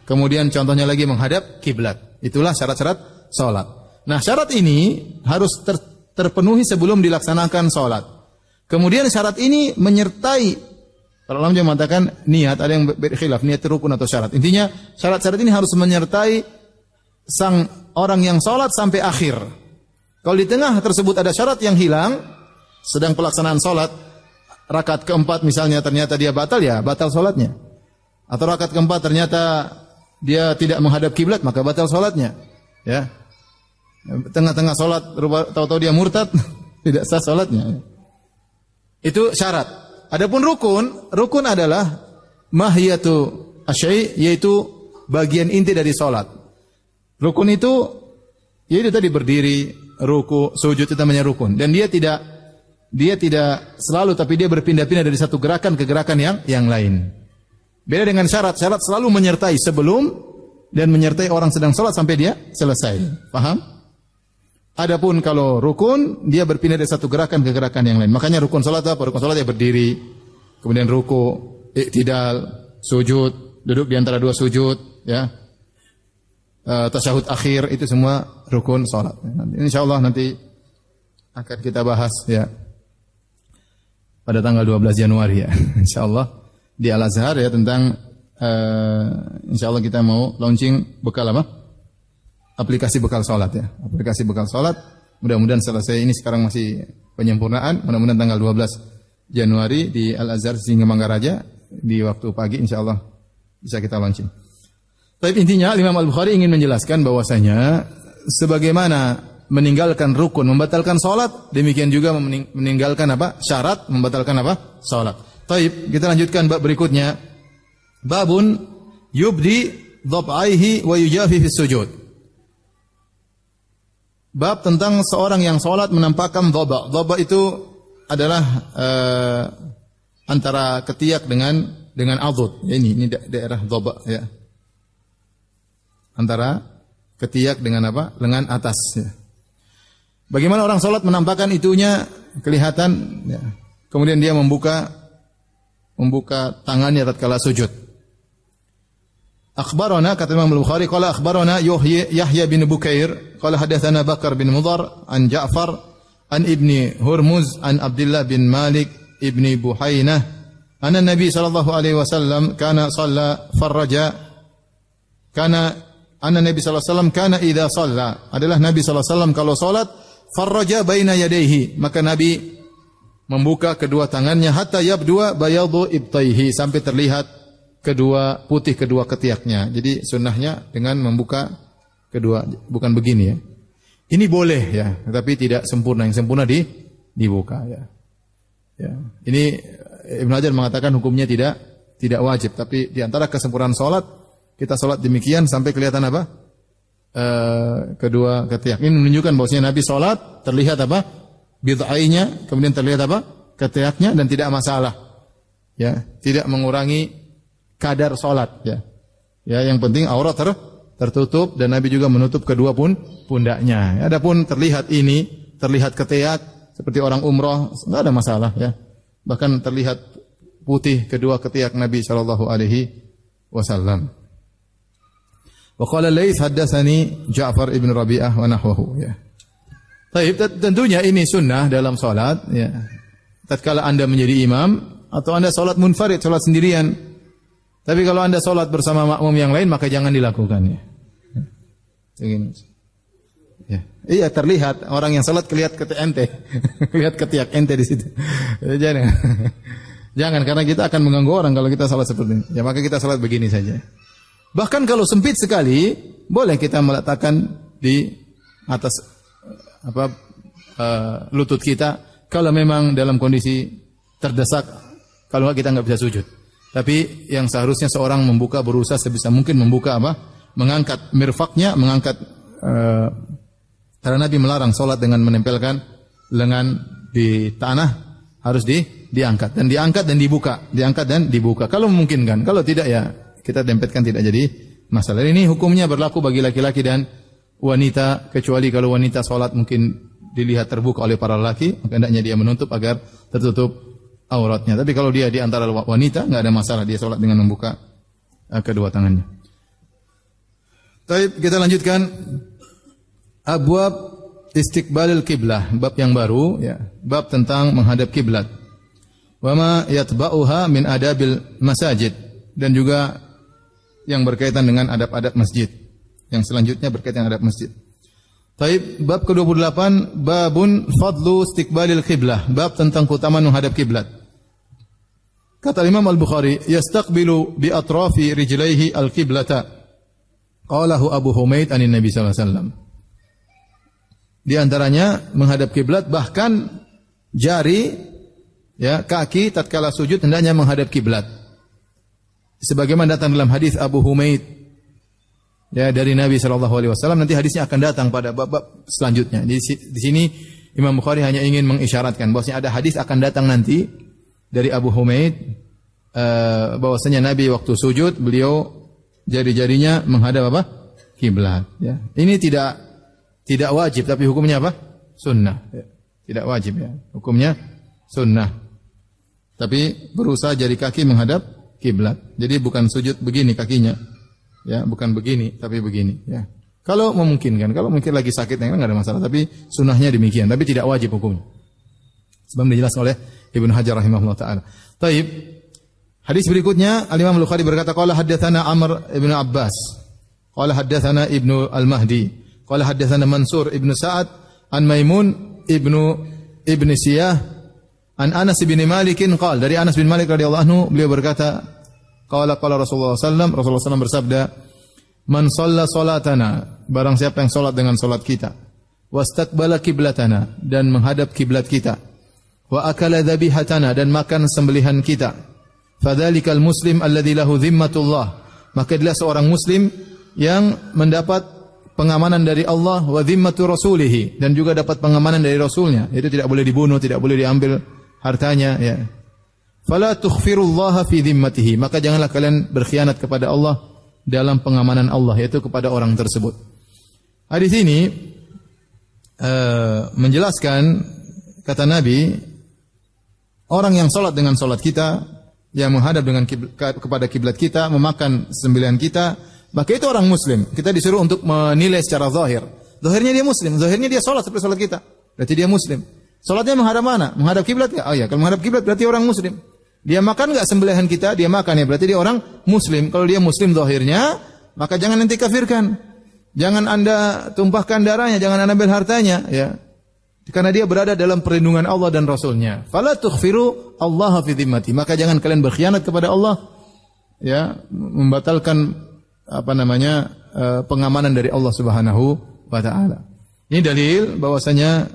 Kemudian contohnya lagi menghadap kiblat. Itulah syarat-syarat sholat. Nah, syarat ini harus ter terpenuhi sebelum dilaksanakan sholat. Kemudian syarat ini menyertai kalau ulama mengatakan niat ada yang berkhilaf niat rukun atau syarat. Intinya syarat-syarat ini harus menyertai sang orang yang sholat sampai akhir. Kalau di tengah tersebut ada syarat yang hilang, sedang pelaksanaan sholat, rakaat keempat misalnya ternyata dia batal ya batal sholatnya. Atau rakaat keempat ternyata dia tidak menghadap kiblat maka batal sholatnya. Ya. Tengah-tengah sholat tahu-tahu dia murtad *laughs* tidak sah sholatnya. Itu syarat. Adapun rukun, rukun adalah mahiyatu asyai yaitu bagian inti dari sholat. Rukun itu yaitu tadi berdiri, ruku, sujud itu namanya rukun dan dia tidak dia tidak selalu tapi dia berpindah-pindah dari satu gerakan ke gerakan yang yang lain. Beda dengan syarat, syarat selalu menyertai sebelum dan menyertai orang sedang sholat sampai dia selesai. Paham? Adapun kalau rukun, dia berpindah dari satu gerakan ke gerakan yang lain. Makanya rukun sholat apa? Rukun sholat ya berdiri, kemudian ruku, iktidal, sujud, duduk di antara dua sujud, ya. E, tasyahud akhir itu semua rukun sholat. Insya Allah nanti akan kita bahas ya pada tanggal 12 Januari ya. *laughs* Insya Allah di Al Azhar ya tentang uh, eh, Allah kita mau launching bekal apa? Aplikasi bekal sholat ya. Aplikasi bekal sholat. mudah-mudahan selesai ini sekarang masih penyempurnaan, mudah-mudahan tanggal 12 Januari di Al Azhar Singa Manggaraja di waktu pagi Insya Allah bisa kita launching. Tapi intinya Imam Al Bukhari ingin menjelaskan bahwasanya sebagaimana meninggalkan rukun, membatalkan sholat, demikian juga meninggalkan apa? syarat, membatalkan apa? sholat. Taib, kita lanjutkan bab berikutnya. Babun yubdi dhab'aihi wa yujafi fi sujud. Bab tentang seorang yang sholat menampakkan dhaba. Dhaba itu adalah uh, antara ketiak dengan dengan adud. Ya, ini ini daerah dhaba ya. Antara ketiak dengan apa? lengan atas ya. Bagaimana orang sholat menampakkan itunya kelihatan, ya. kemudian dia membuka membuka tangannya tatkala sujud. Akhbarana kata Imam Bukhari qala akhbarana Yuhya Yahya bin Bukair qala hadatsana Bakar bin Mudhar an Ja'far an Ibni Hurmuz an Abdullah bin Malik Ibni Buhainah anna Nabi sallallahu alaihi wasallam kana shalla farraja kana anna Nabi sallallahu alaihi wasallam kana idza shalla adalah Nabi sallallahu alaihi wasallam kalau salat farraja baina yadayhi maka nabi membuka kedua tangannya hatta yabdua bayadhu ibtaihi sampai terlihat kedua putih kedua ketiaknya jadi sunnahnya dengan membuka kedua bukan begini ya ini boleh ya tapi tidak sempurna yang sempurna di dibuka ya ya ini eh, Ibn Hajar mengatakan hukumnya tidak tidak wajib tapi di antara kesempurnaan salat kita salat demikian sampai kelihatan apa uh, kedua ketiak. Ini menunjukkan bahwasanya Nabi sholat terlihat apa? Bid'ainya, kemudian terlihat apa? Ketiaknya dan tidak masalah. Ya, tidak mengurangi kadar sholat. Ya, ya yang penting aurat ter tertutup dan Nabi juga menutup kedua pun pundaknya. Ya, adapun terlihat ini, terlihat ketiak seperti orang umroh, nggak ada masalah ya. Bahkan terlihat putih kedua ketiak Nabi Shallallahu Alaihi Wasallam. Wa qala Laits haddatsani Ja'far ibn Rabi'ah wa nahwahu ya. Baik, tentunya ini sunnah dalam salat ya. Tatkala Anda menjadi imam atau Anda salat munfarid, salat sendirian. Tapi kalau Anda salat bersama makmum yang lain maka jangan dilakukannya. Begini. Ya. Iya terlihat orang yang salat kelihat ke ente, *laughs* kelihat ketiak ente di situ. *laughs* jangan. *laughs* jangan karena kita akan mengganggu orang kalau kita salat seperti ini. Ya maka kita salat begini saja. Bahkan kalau sempit sekali, boleh kita meletakkan di atas eh, apa uh, lutut kita kalau memang dalam kondisi terdesak kalau enggak kita nggak bisa sujud. Tapi yang seharusnya seorang membuka berusaha sebisa mungkin membuka apa? Mengangkat mirfaknya, mengangkat uh, karena Nabi melarang sholat dengan menempelkan lengan di tanah harus di diangkat dan diangkat dan dibuka, diangkat dan dibuka. Kalau memungkinkan, kalau tidak ya kita dempetkan tidak jadi masalah. Ini hukumnya berlaku bagi laki-laki dan wanita kecuali kalau wanita salat mungkin dilihat terbuka oleh para lelaki, maka hendaknya dia menutup agar tertutup auratnya. Tapi kalau dia di antara wanita nggak ada masalah dia salat dengan membuka eh, kedua tangannya. Tapi kita lanjutkan abwab istiqbalil kiblah, bab yang baru ya, bab tentang menghadap kiblat. Wa ma yatba'uha min adabil masajid dan juga yang berkaitan dengan adab-adab masjid. Yang selanjutnya berkaitan adab masjid. Taib bab ke-28 babun fadlu istiqbalil qiblah, bab tentang keutamaan menghadap kiblat. Kata Imam Al-Bukhari, yastaqbilu bi atrafi rijlaihi al-qiblata. Qalahu Abu Humaid anin Nabi sallallahu alaihi wasallam. Di antaranya menghadap kiblat bahkan jari ya kaki tatkala sujud hendaknya menghadap kiblat sebagaimana datang dalam hadis Abu Humaid ya dari Nabi sallallahu alaihi wasallam nanti hadisnya akan datang pada bab-bab selanjutnya. Di, di sini Imam Bukhari hanya ingin mengisyaratkan bahwasanya ada hadis akan datang nanti dari Abu Humaid uh, bahwasanya Nabi waktu sujud beliau jari-jarinya menghadap apa? kiblat ya. Ini tidak tidak wajib tapi hukumnya apa? sunnah ya. Tidak wajib ya. Hukumnya sunnah. Tapi berusaha jari kaki menghadap kiblat. Jadi bukan sujud begini kakinya. Ya, bukan begini tapi begini, ya. Kalau memungkinkan, kalau mungkin lagi sakit enggak ya, ada masalah, tapi sunnahnya demikian, tapi tidak wajib hukumnya. Sebab dijelaskan oleh Ibnu Hajar rahimahullah taala. Taib. Hadis berikutnya Al Imam Bukhari berkata qala haddatsana Amr Ibnu Abbas. Qala haddatsana Ibnu Al-Mahdi. Qala haddatsana Mansur Ibnu Sa'ad an Maimun ibnu Ibn Siyah An Anas bin Malikin qala dari Anas bin Malik radhiyallahu anhu beliau berkata qala qala Rasulullah sallam Rasulullah sallam bersabda Man shalla salatana barang siapa yang salat dengan salat kita wastaqbala kiblatana dan menghadap kiblat kita wa akala dhabihatana dan makan sembelihan kita fadzalikal muslim alladzi lahu dhimmatullah maka dia seorang muslim yang mendapat pengamanan dari Allah wa dhimmatu rasulih dan juga dapat pengamanan dari rasulnya itu tidak boleh dibunuh tidak boleh diambil hartanya ya. Fala tukhfirullaha fi dhimmatihi. Maka janganlah kalian berkhianat kepada Allah dalam pengamanan Allah yaitu kepada orang tersebut. Hadis ini uh, menjelaskan kata Nabi orang yang salat dengan salat kita yang menghadap dengan kepada kiblat kita memakan sembilan kita maka itu orang muslim. Kita disuruh untuk menilai secara zahir. Zahirnya dia muslim, zahirnya dia salat seperti salat kita. Berarti dia muslim. Salatnya menghadap mana? Menghadap kiblat enggak? Ya? Oh ya, kalau menghadap kiblat berarti orang muslim. Dia makan enggak sembelihan kita? Dia makan ya, berarti dia orang muslim. Kalau dia muslim zahirnya, maka jangan nanti kafirkan. Jangan Anda tumpahkan darahnya, jangan Anda ambil hartanya, ya. Karena dia berada dalam perlindungan Allah dan Rasulnya. Fala tukhfiru Allah fi dhimmati. Maka jangan kalian berkhianat kepada Allah. Ya, membatalkan apa namanya eh, pengamanan dari Allah Subhanahu wa taala. Ini dalil bahwasanya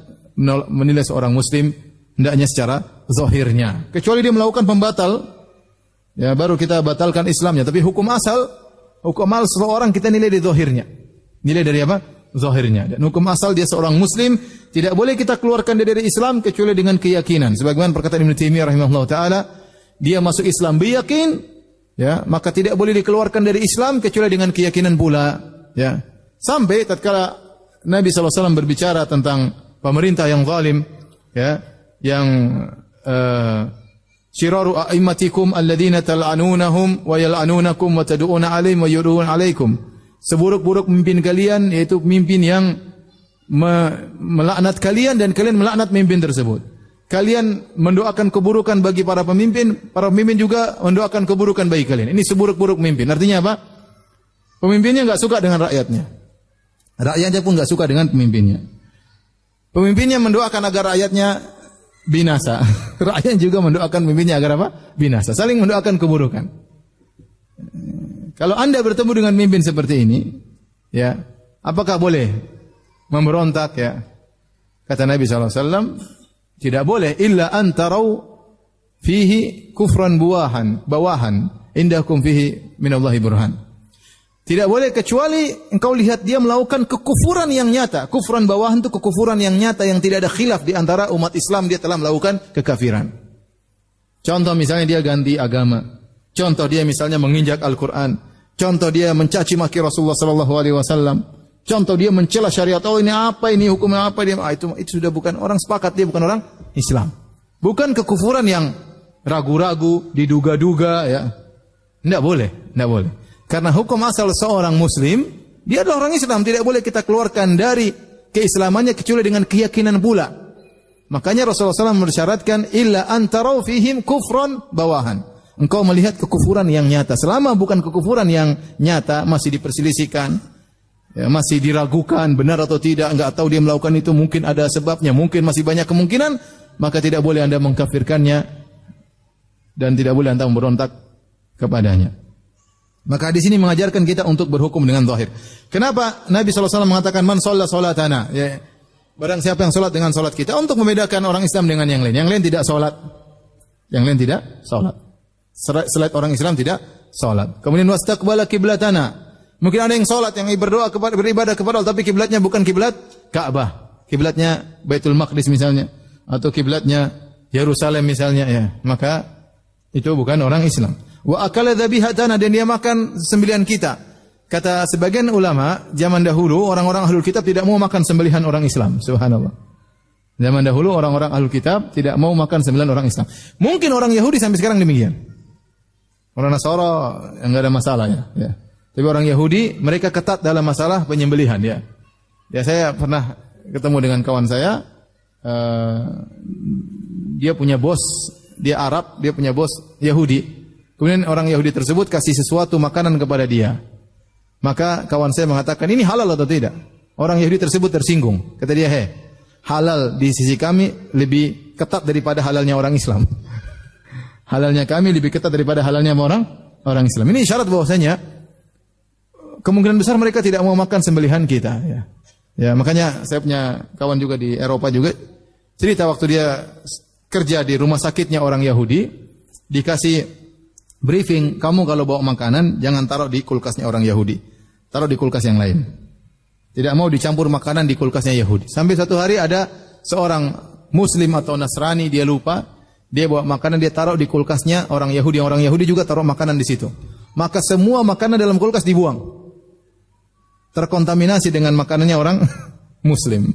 menilai seorang muslim hendaknya secara zahirnya. Kecuali dia melakukan pembatal, ya baru kita batalkan Islamnya. Tapi hukum asal, hukum asal seorang kita nilai di zahirnya. Nilai dari apa? Zahirnya. Dan hukum asal dia seorang muslim, tidak boleh kita keluarkan dia dari Islam kecuali dengan keyakinan. Sebagaimana perkataan Ibnu Taimiyah rahimahullah taala, dia masuk Islam biyakin, ya, maka tidak boleh dikeluarkan dari Islam kecuali dengan keyakinan pula, ya. Sampai tatkala Nabi SAW berbicara tentang pemerintah yang zalim ya yang eh, siraru aimatikum a'immatikum tal'anunahum wa yal'anunakum wa tad'una 'alaihim wa 'alaikum seburuk-buruk pemimpin kalian yaitu pemimpin yang me melaknat kalian dan kalian melaknat pemimpin tersebut kalian mendoakan keburukan bagi para pemimpin, para pemimpin juga mendoakan keburukan bagi kalian. Ini seburuk-buruk pemimpin. Artinya apa? Pemimpinnya nggak suka dengan rakyatnya. Rakyatnya pun nggak suka dengan pemimpinnya. Pemimpinnya mendoakan agar rakyatnya binasa. *laughs* Rakyat juga mendoakan pemimpinnya agar apa? Binasa. Saling mendoakan keburukan. Kalau Anda bertemu dengan pemimpin seperti ini, ya, apakah boleh memberontak ya? Kata Nabi SAW, tidak boleh illa antarau fihi kufran buahan, bawahan, indakum fihi minallahi burhan. Tidak boleh kecuali engkau lihat dia melakukan kekufuran yang nyata. Kufuran bawahan itu kekufuran yang nyata yang tidak ada khilaf di antara umat Islam dia telah melakukan kekafiran. Contoh misalnya dia ganti agama. Contoh dia misalnya menginjak Al-Qur'an. Contoh dia mencaci maki Rasulullah sallallahu alaihi wasallam. Contoh dia mencela syariat oh, ini apa ini hukumnya apa dia ah, itu itu sudah bukan orang sepakat dia bukan orang Islam. Bukan kekufuran yang ragu-ragu, diduga-duga ya. Tidak boleh, tidak boleh. Karena hukum asal seorang muslim, dia adalah orang Islam, tidak boleh kita keluarkan dari keislamannya kecuali dengan keyakinan pula. Makanya Rasulullah SAW mensyaratkan illa antarau fihim kufron bawahan. Engkau melihat kekufuran yang nyata. Selama bukan kekufuran yang nyata masih diperselisihkan, ya, masih diragukan benar atau tidak, enggak tahu dia melakukan itu mungkin ada sebabnya, mungkin masih banyak kemungkinan, maka tidak boleh Anda mengkafirkannya dan tidak boleh Anda memberontak kepadanya. Maka di sini mengajarkan kita untuk berhukum dengan zahir. Kenapa Nabi SAW mengatakan man sholat sholatana? Ya, barang siapa yang sholat dengan sholat kita untuk membedakan orang Islam dengan yang lain. Yang lain tidak sholat. Yang lain tidak sholat. Selain orang Islam tidak sholat. Kemudian kiblat kiblatana. Mungkin ada yang sholat, yang berdoa kepada beribadah kepada Allah, tapi kiblatnya bukan kiblat Ka'bah. Kiblatnya Baitul Maqdis misalnya, atau kiblatnya Yerusalem misalnya ya. Maka itu bukan orang Islam. Wa akala dhabihatana dan dia makan sembilan kita. Kata sebagian ulama, zaman dahulu orang-orang ahlul kitab tidak mau makan sembelihan orang Islam. Subhanallah. Zaman dahulu orang-orang ahlul kitab tidak mau makan sembilan orang Islam. Mungkin orang Yahudi sampai sekarang demikian. Orang Nasara enggak ada masalah ya. ya. Tapi orang Yahudi mereka ketat dalam masalah penyembelihan ya. Ya saya pernah ketemu dengan kawan saya uh, dia punya bos, dia Arab, dia punya bos Yahudi. Kemudian orang Yahudi tersebut kasih sesuatu makanan kepada dia. Maka kawan saya mengatakan, ini halal atau tidak? Orang Yahudi tersebut tersinggung. Kata dia, heh, halal di sisi kami lebih ketat daripada halalnya orang Islam. *laughs* halalnya kami lebih ketat daripada halalnya orang orang Islam. Ini syarat bahwasanya kemungkinan besar mereka tidak mau makan sembelihan kita. Ya. ya makanya saya punya kawan juga di Eropa juga cerita waktu dia kerja di rumah sakitnya orang Yahudi dikasih briefing, kamu kalau bawa makanan jangan taruh di kulkasnya orang Yahudi. Taruh di kulkas yang lain. Tidak mau dicampur makanan di kulkasnya Yahudi. Sampai satu hari ada seorang muslim atau Nasrani dia lupa, dia bawa makanan dia taruh di kulkasnya orang Yahudi. Orang Yahudi juga taruh makanan di situ. Maka semua makanan dalam kulkas dibuang. Terkontaminasi dengan makanannya orang *laughs* muslim.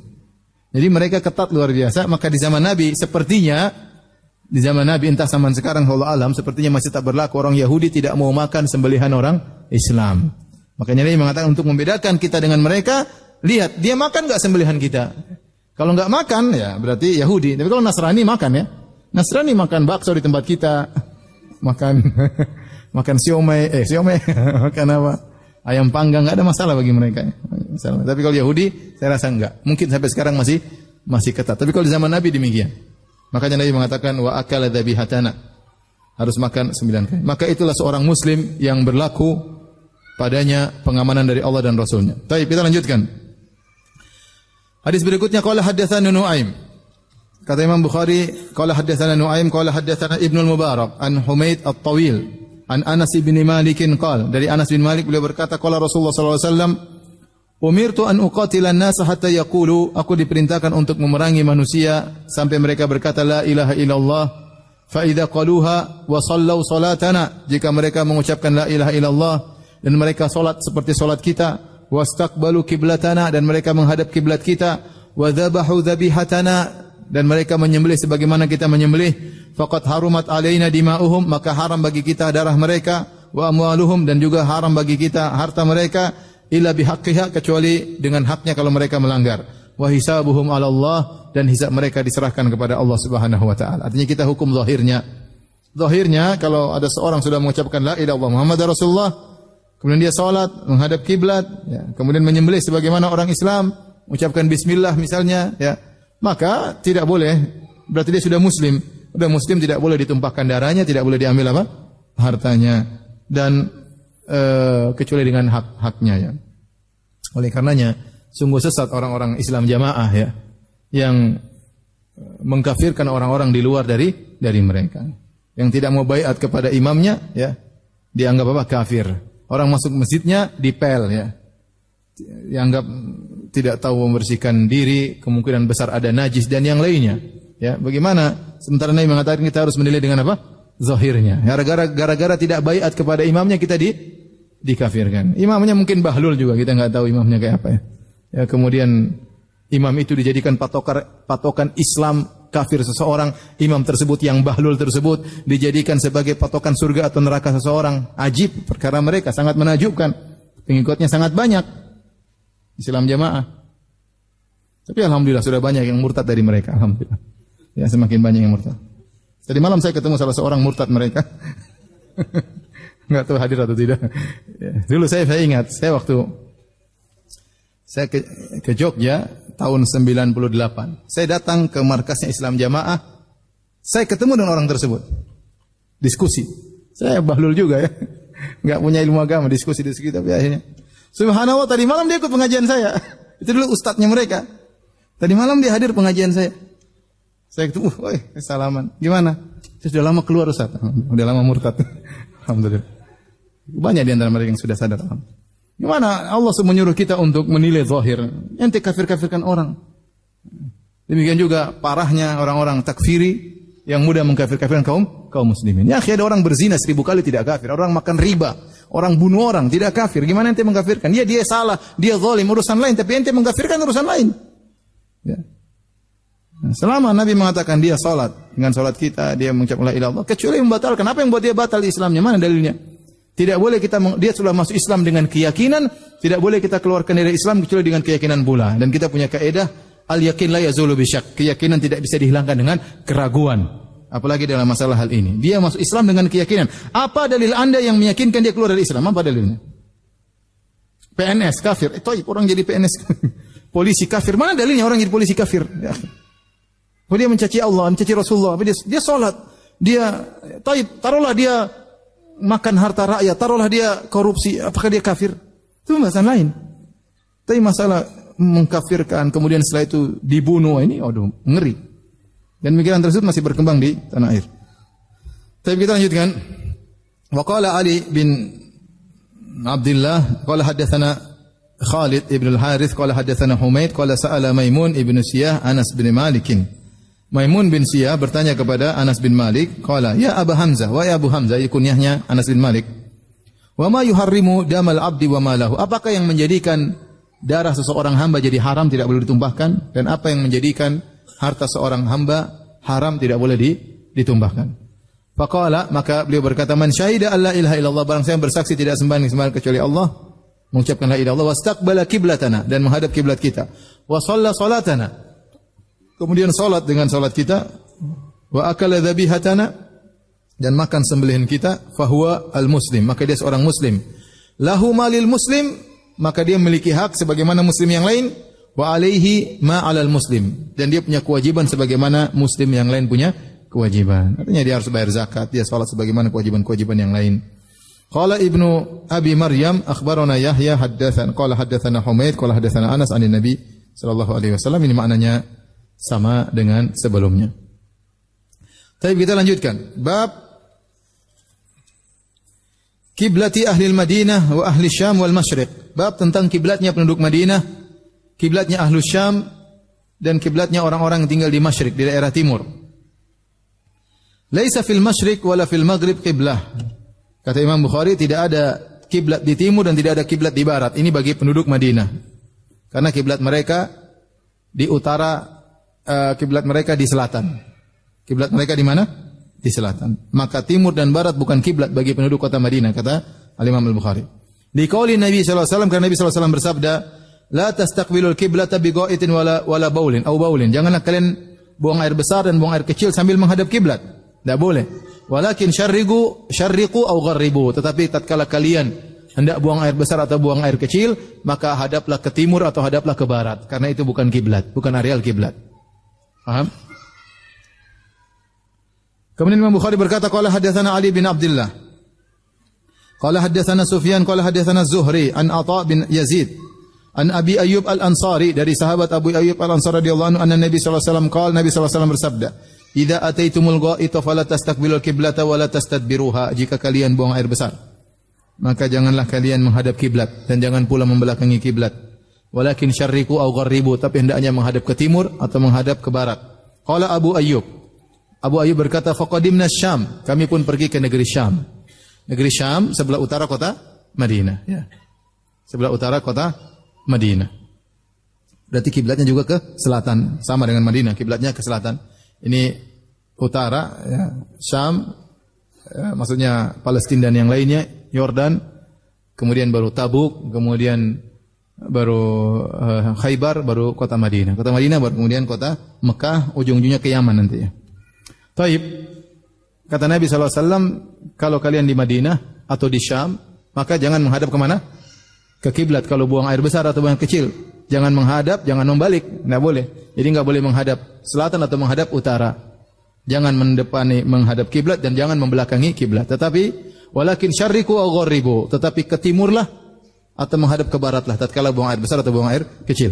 Jadi mereka ketat luar biasa, maka di zaman Nabi sepertinya di zaman Nabi entah zaman sekarang Allah alam sepertinya masih tak berlaku orang Yahudi tidak mau makan sembelihan orang Islam. Makanya dia mengatakan untuk membedakan kita dengan mereka, lihat dia makan nggak sembelihan kita. Kalau nggak makan ya berarti Yahudi. Tapi kalau Nasrani makan ya. Nasrani makan bakso di tempat kita. Makan *laughs* makan siomay, eh siomay, *laughs* makan apa? Ayam panggang nggak ada masalah bagi mereka. Masalah. Tapi kalau Yahudi saya rasa enggak. Mungkin sampai sekarang masih masih ketat. Tapi kalau di zaman Nabi demikian. Makanya Nabi mengatakan wa akala dhabihatana. Harus makan sembilan kali. Maka itulah seorang muslim yang berlaku padanya pengamanan dari Allah dan Rasulnya. Baik, kita lanjutkan. Hadis berikutnya qala haddatsana Nuaim. Kata Imam Bukhari, qala haddatsana Nuaim, qala haddatsana Ibnu Mubarak an Humaid At-Tawil an Anas bin Malik qala dari Anas bin Malik beliau berkata qala Rasulullah sallallahu alaihi wasallam Umirtu an uqatila an-nasa hatta yaqulu aku diperintahkan untuk memerangi manusia sampai mereka berkata la ilaha illallah fa idza qaluha wa sallau salatana jika mereka mengucapkan la ilaha illallah dan mereka salat seperti salat kita wa wastaqbalu kiblatana dan mereka menghadap kiblat kita wa dzabahu dzabihatana dan mereka menyembelih sebagaimana kita menyembelih faqad harumat alaina dima'uhum maka haram bagi kita darah mereka wa amwaluhum dan juga haram bagi kita harta mereka illa bihaqqiha kecuali dengan haknya kalau mereka melanggar. Wa hisabuhum 'ala Allah dan hisab mereka diserahkan kepada Allah Subhanahu wa taala. Artinya kita hukum zahirnya. Zahirnya kalau ada seorang sudah mengucapkan la ilaha illallah Muhammad Rasulullah, kemudian dia salat menghadap kiblat, ya, kemudian menyembelih sebagaimana orang Islam, mengucapkan bismillah misalnya, ya. Maka tidak boleh berarti dia sudah muslim. Sudah muslim tidak boleh ditumpahkan darahnya, tidak boleh diambil apa? hartanya. Dan Eh, kecuali dengan hak-haknya ya. Oleh karenanya sungguh sesat orang-orang Islam jamaah ya yang eh, mengkafirkan orang-orang di luar dari dari mereka. Yang tidak mau baiat kepada imamnya ya dianggap apa kafir. Orang masuk masjidnya dipel ya. Dianggap tidak tahu membersihkan diri, kemungkinan besar ada najis dan yang lainnya. Ya, bagaimana? Sementara Nabi mengatakan kita harus menilai dengan apa? Zahirnya. Gara-gara gara-gara tidak baiat kepada imamnya kita di dikafirkan. Imamnya mungkin Bahlul juga, kita nggak tahu imamnya kayak apa ya. ya kemudian imam itu dijadikan patokan patokan Islam kafir seseorang, imam tersebut yang bahlul tersebut dijadikan sebagai patokan surga atau neraka seseorang. Ajib perkara mereka sangat menajubkan Pengikutnya sangat banyak. Islam jamaah. Tapi alhamdulillah sudah banyak yang murtad dari mereka, alhamdulillah. Ya semakin banyak yang murtad. Tadi malam saya ketemu salah seorang murtad mereka. *laughs* Enggak tahu hadir atau tidak. Dulu saya saya ingat, saya waktu saya ke, ke Jogja tahun 98. Saya datang ke markasnya Islam Jamaah. Saya ketemu dengan orang tersebut. Diskusi. Saya bahlul juga ya. nggak punya ilmu agama, diskusi-diskusi tapi akhirnya Subhanallah tadi malam dia ikut pengajian saya. *laughs* Itu dulu ustadznya mereka. Tadi malam dia hadir pengajian saya. Saya ketemu, woi, salaman. Gimana? Saya sudah lama keluar Ustaz. Sudah *laughs* lama murtad. *laughs* Alhamdulillah. Banyak di antara mereka yang sudah sadar. Gimana Allah menyuruh kita untuk menilai zahir? Ente kafir-kafirkan orang. Demikian juga parahnya orang-orang takfiri yang mudah mengkafir-kafirkan kaum kaum muslimin. Ya, ada orang berzina seribu kali tidak kafir, orang makan riba, orang bunuh orang tidak kafir. Gimana ente mengkafirkan? Ya dia salah, dia zalim urusan lain, tapi ente mengkafirkan urusan lain. Ya. Nah, selama Nabi mengatakan dia salat dengan salat kita, dia mengucapkan la ilaha illallah, kecuali membatalkan apa yang buat dia batal di Islamnya? Mana dalilnya? Tidak boleh kita dia sudah masuk Islam dengan keyakinan, tidak boleh kita keluarkan dari Islam kecuali dengan keyakinan pula. Dan kita punya kaidah al yakin la yazulu bisyak. Keyakinan tidak bisa dihilangkan dengan keraguan. Apalagi dalam masalah hal ini. Dia masuk Islam dengan keyakinan. Apa dalil Anda yang meyakinkan dia keluar dari Islam? Apa dalilnya? PNS kafir. Eh, toh, orang jadi PNS *laughs* polisi kafir. Mana dalilnya orang jadi polisi kafir? Ya. Oh, dia mencaci Allah, mencaci Rasulullah. Dia, dia sholat. Dia, taib, taruhlah dia makan harta rakyat, taruhlah dia korupsi, apakah dia kafir? Itu pembahasan lain. Tapi masalah mengkafirkan, kemudian setelah itu dibunuh, ini aduh, ngeri. Dan pikiran tersebut masih berkembang di tanah air. Tapi kita lanjutkan. Waqala Ali bin Abdullah qala haddatsana Khalid ibn al-Harith qala haddatsana Humaid qala sa'ala Maimun ibn Siyah Anas bin Malikin Maimun bin Siyah bertanya kepada Anas bin Malik, qala, "Ya Abu Hamzah, wa ya Abu Hamzah," kunyahnya Anas bin Malik. "Wa ma yuharrimu damal abdi wa malahu?" Apakah yang menjadikan darah seseorang hamba jadi haram tidak boleh ditumpahkan dan apa yang menjadikan harta seorang hamba haram tidak boleh ditumpahkan? Faqala maka beliau berkata man syahida alla ilaha illallah barang saya bersaksi tidak sembani sembahan kecuali Allah mengucapkan la ilaha illallah wastaqbala qiblatana dan menghadap kiblat kita wa shalla salatana Kemudian salat dengan salat kita wa akala dhabihatana dan makan sembelihan kita fahuwa al-muslim maka dia seorang muslim lahu malil muslim maka dia memiliki hak sebagaimana muslim yang lain wa alaihi ma alal muslim dan dia punya kewajiban sebagaimana muslim yang lain punya kewajiban artinya dia harus bayar zakat dia salat sebagaimana kewajiban-kewajiban yang lain qala ibnu abi maryam akhbarana yahya haddatsan qala haddatsana humaid qala haddatsana anas anin nabi sallallahu alaihi wasallam ini maknanya sama dengan sebelumnya. Tapi kita lanjutkan. Bab Kiblati ahli Madinah wa ahli Syam wal Masyriq. Bab tentang kiblatnya penduduk Madinah, kiblatnya ahlu Syam dan kiblatnya orang-orang yang tinggal di Masyriq di daerah timur. Laisa fil Masyriq wala fil Maghrib kiblah. Kata Imam Bukhari tidak ada kiblat di timur dan tidak ada kiblat di barat. Ini bagi penduduk Madinah. Karena kiblat mereka di utara Eh, kiblat mereka di selatan. Kiblat mereka di mana? Di selatan. Maka timur dan barat bukan kiblat bagi penduduk kota Madinah kata Al Imam Al Bukhari. Di kauli Nabi SAW karena Nabi SAW bersabda, La tastaqbilul takwilul kiblat wala wala baulin au baulin. Janganlah kalian buang air besar dan buang air kecil sambil menghadap kiblat. Tidak boleh. Walakin syarriku, syarriku au gharribu. Tetapi tatkala kalian hendak buang air besar atau buang air kecil, maka hadaplah ke timur atau hadaplah ke barat karena itu bukan kiblat, bukan areal kiblat. Paham? Kemudian Imam Bukhari berkata, "Qala haddatsana Ali bin Abdullah." Qala haddatsana Sufyan, qala haddatsana Zuhri an Atha bin Yazid an Abi Ayyub Al-Ansari dari sahabat Abu Ayyub Al-Ansari radhiyallahu anhu anna Nabi saw. alaihi qala Nabi saw alaihi wasallam bersabda, "Idza ataitumul ghaita fala tastaqbilul qiblata wala tastadbiruha." Jika kalian buang air besar, maka janganlah kalian menghadap kiblat dan jangan pula membelakangi kiblat walakin syarriku au gharribu tapi hendaknya menghadap ke timur atau menghadap ke barat. Qala Abu Ayyub. Abu Ayyub berkata faqadimna Syam, kami pun pergi ke negeri Syam. Negeri Syam sebelah utara kota Madinah, ya. Sebelah utara kota Madinah. Berarti kiblatnya juga ke selatan, sama dengan Madinah, kiblatnya ke selatan. Ini utara ya, Syam ya, maksudnya Palestina dan yang lainnya, Yordan, kemudian baru Tabuk, kemudian baru uh, Khaybar, baru kota Madinah. Kota Madinah baru kemudian kota Mekah, ujung-ujungnya ke Yaman nanti ya. Taib. Kata Nabi SAW, kalau kalian di Madinah atau di Syam, maka jangan menghadap kemana? Ke kiblat kalau buang air besar atau buang kecil. Jangan menghadap, jangan membalik. Tidak boleh. Jadi nggak boleh menghadap selatan atau menghadap utara. Jangan mendepani menghadap kiblat dan jangan membelakangi kiblat. Tetapi walakin syarriku au Tetapi ke timurlah atau menghadap ke barat lah tatkala buang air besar atau buang air kecil.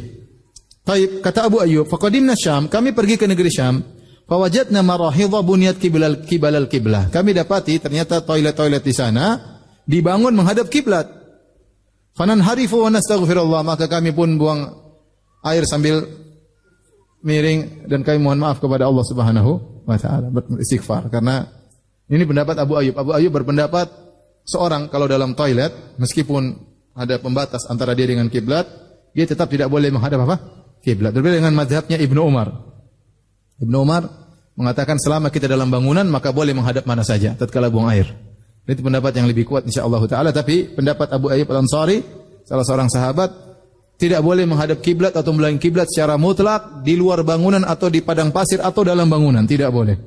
Taib kata Abu Ayyub, faqadimna Syam, kami pergi ke negeri Syam. fawajadna marahidha bunyat kiblal kiblal kiblah. Kami dapati ternyata toilet-toilet di sana dibangun menghadap kiblat. Fanan harifu wa nastaghfirullah, maka kami pun buang air sambil miring dan kami mohon maaf kepada Allah Subhanahu wa taala beristighfar karena ini pendapat Abu Ayyub. Abu Ayyub berpendapat seorang kalau dalam toilet meskipun ada pembatas antara dia dengan kiblat, dia tetap tidak boleh menghadap apa? Kiblat. Berbeda dengan mazhabnya Ibnu Umar. Ibnu Umar mengatakan selama kita dalam bangunan maka boleh menghadap mana saja tatkala buang air. Ini pendapat yang lebih kuat insyaallah taala tapi pendapat Abu Ayyub Al-Ansari salah seorang sahabat tidak boleh menghadap kiblat atau melain kiblat secara mutlak di luar bangunan atau di padang pasir atau dalam bangunan tidak boleh.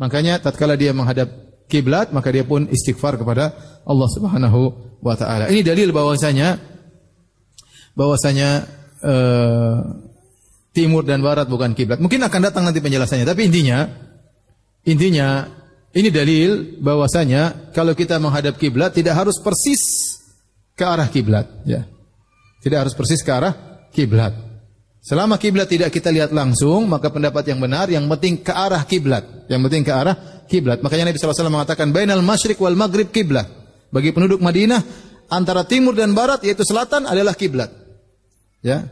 Makanya tatkala dia menghadap kiblat maka dia pun istighfar kepada Allah Subhanahu wa taala. Ini dalil bahwasanya bahwasanya e, timur dan barat bukan kiblat. Mungkin akan datang nanti penjelasannya, tapi intinya intinya ini dalil bahwasanya kalau kita menghadap kiblat tidak harus persis ke arah kiblat, ya. Tidak harus persis ke arah kiblat. Selama kiblat tidak kita lihat langsung, maka pendapat yang benar yang penting ke arah kiblat. Yang penting ke arah kiblat. Makanya Nabi SAW mengatakan bainal Masrik wal maghrib Kiblat Bagi penduduk Madinah antara timur dan barat yaitu selatan adalah kiblat. Ya.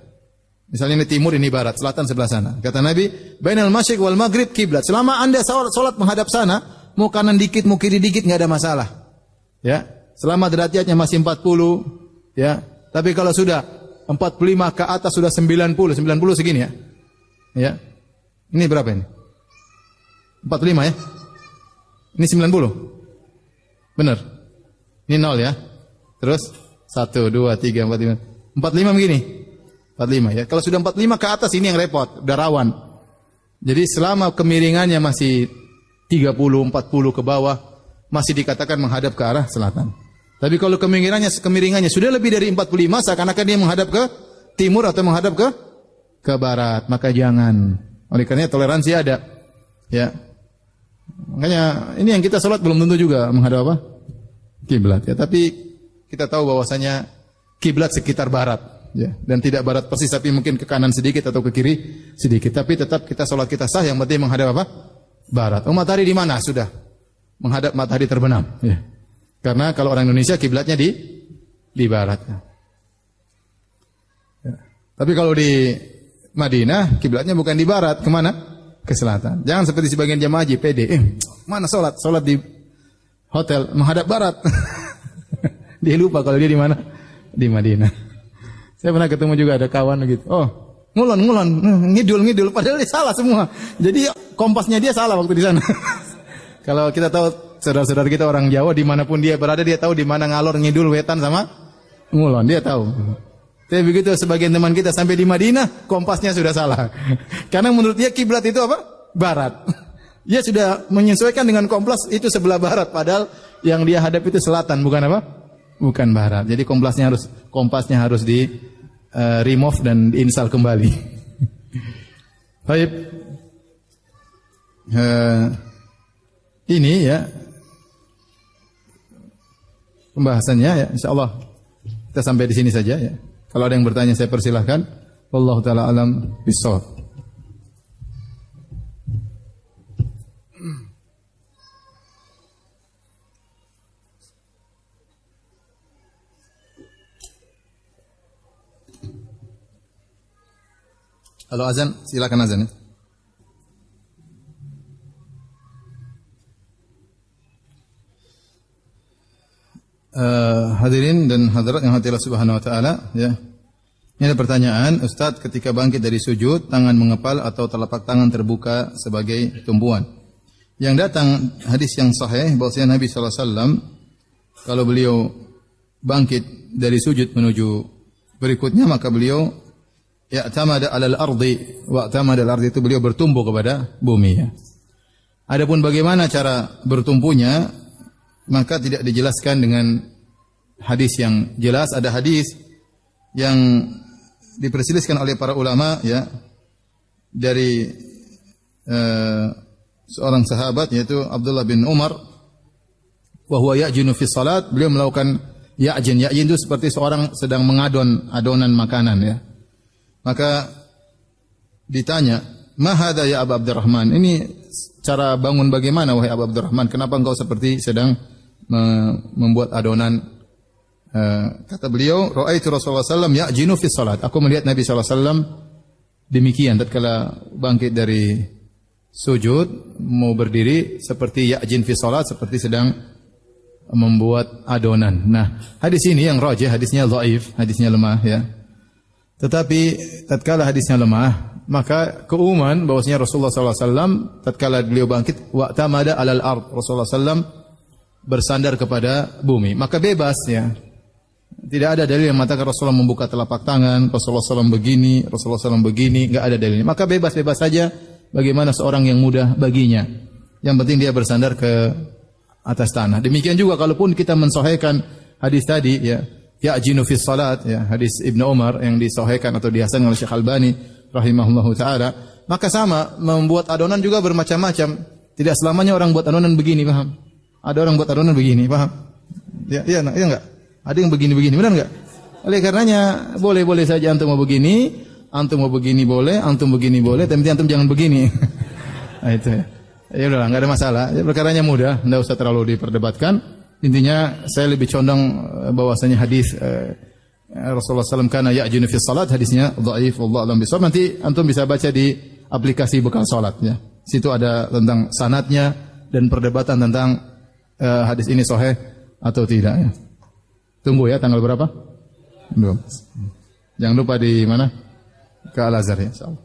Misalnya ini timur ini barat, selatan sebelah sana. Kata Nabi, bainal Masrik wal maghrib kiblat. Selama Anda sholat menghadap sana, mau kanan dikit, mau kiri dikit nggak ada masalah. Ya. Selama derajatnya masih 40, ya. Tapi kalau sudah 45 ke atas sudah 90, 90 segini ya. Ya. Ini berapa ini? 45 ya? Ini 90. Benar. Ini nol ya. Terus 1 2 3 4 5. 45 begini. 45 ya. Kalau sudah 45 ke atas ini yang repot, udah rawan. Jadi selama kemiringannya masih 30 40 ke bawah masih dikatakan menghadap ke arah selatan. Tapi kalau kemiringannya kemiringannya sudah lebih dari 45 seakan-akan dia menghadap ke timur atau menghadap ke ke barat, maka jangan. Oleh karena toleransi ada. Ya, Makanya ini yang kita sholat belum tentu juga menghadap apa? Kiblat ya. Tapi kita tahu bahwasanya kiblat sekitar barat ya. Dan tidak barat persis tapi mungkin ke kanan sedikit atau ke kiri sedikit. Tapi tetap kita sholat kita sah yang penting menghadap apa? Barat. Oh matahari di mana? Sudah menghadap matahari terbenam. Ya. Karena kalau orang Indonesia kiblatnya di di barat. Ya. ya. Tapi kalau di Madinah kiblatnya bukan di barat, kemana? ke selatan. Jangan seperti sebagian jamaah haji PD. Eh, mana sholat? Sholat di hotel menghadap barat. *laughs* dia lupa kalau dia di mana? Di Madinah. Saya pernah ketemu juga ada kawan gitu. Oh, ngulon ngulon ngidul ngidul padahal dia salah semua. Jadi kompasnya dia salah waktu di sana. *laughs* kalau kita tahu saudara-saudara kita orang Jawa dimanapun dia berada dia tahu di mana ngalor ngidul wetan sama ngulon dia tahu. Tapi begitu sebagian teman kita sampai di Madinah, kompasnya sudah salah. *laughs* Karena menurut dia kiblat itu apa? Barat. *laughs* Dia sudah menyesuaikan dengan kompas itu sebelah barat, padahal yang dia hadap itu selatan, bukan apa? Bukan barat. Jadi kompasnya harus kompasnya harus di uh, remove dan diinstal kembali. *laughs* Baik. uh, ini ya pembahasannya ya Insya Allah kita sampai di sini saja ya. Kalau ada yang bertanya saya persilahkan. Wallahu taala alam bisawab. Kalau azan silakan azan ya. Eh, hadirin dan hadirat yang hati Allah Subhanahu wa taala, ya. Ini ada pertanyaan, Ustaz, ketika bangkit dari sujud, tangan mengepal atau telapak tangan terbuka sebagai tumbuhan. Yang datang hadis yang sahih bahwa Nabi SAW alaihi wasallam kalau beliau bangkit dari sujud menuju berikutnya maka beliau ya tamada alal ardi wa tamada al ardi itu beliau bertumbuh kepada bumi ya. Adapun bagaimana cara bertumpunya maka tidak dijelaskan dengan hadis yang jelas. Ada hadis yang diperselisihkan oleh para ulama ya dari uh, seorang sahabat yaitu Abdullah bin Umar bahwa ya ya'jinu fi salat beliau melakukan ya'jin ya'jin itu seperti seorang sedang mengadon adonan makanan ya maka ditanya ma hadza ya Abu Abdurrahman ini cara bangun bagaimana wahai Abu Abdurrahman kenapa engkau seperti sedang membuat adonan uh, kata beliau raaitu Rasulullah sallallahu ya'jinu fi salat. Aku melihat Nabi sallallahu alaihi wasallam demikian tatkala bangkit dari sujud mau berdiri seperti ya'jin fi salat seperti sedang membuat adonan. Nah, hadis ini yang rajih hadisnya dhaif, hadisnya lemah ya. Tetapi tatkala hadisnya lemah, maka keumuman bahwasanya Rasulullah sallallahu alaihi wasallam tatkala beliau bangkit wa tamada alal ard Rasulullah sallallahu bersandar kepada bumi. Maka bebas ya. Tidak ada dalil yang mengatakan Rasulullah membuka telapak tangan, Rasulullah SAW begini, Rasulullah SAW begini, nggak ada dalilnya. Maka bebas-bebas saja bagaimana seorang yang mudah baginya. Yang penting dia bersandar ke atas tanah. Demikian juga kalaupun kita mensohekan hadis tadi ya, ya fis salat ya, hadis Ibnu Umar yang disohekan atau dihasan oleh Syekh Albani rahimahullahu taala, maka sama membuat adonan juga bermacam-macam. Tidak selamanya orang buat adonan begini, paham? Ada orang buat adonan begini, paham? Ya, iya, nah, iya enggak? Ada yang begini-begini, benar enggak? Oleh karenanya boleh-boleh saja antum mau begini, antum mau begini boleh, antum begini boleh, tapi antum jangan begini. *laughs* nah, itu ya. Ya udah, nggak ada masalah. Ya, perkaranya mudah, nggak usah terlalu diperdebatkan. Intinya saya lebih condong eh, bahwasanya hadis eh, eh Rasulullah SAW karena ya fi salat hadisnya dhaif Allah alam bisawab. Nanti antum bisa baca di aplikasi bekal salatnya. Situ ada tentang sanatnya dan perdebatan tentang uh, hadis ini soheh atau tidak ya. Tunggu ya tanggal berapa? 12. Jangan lupa di mana? Ke Al-Azhar ya, insyaallah.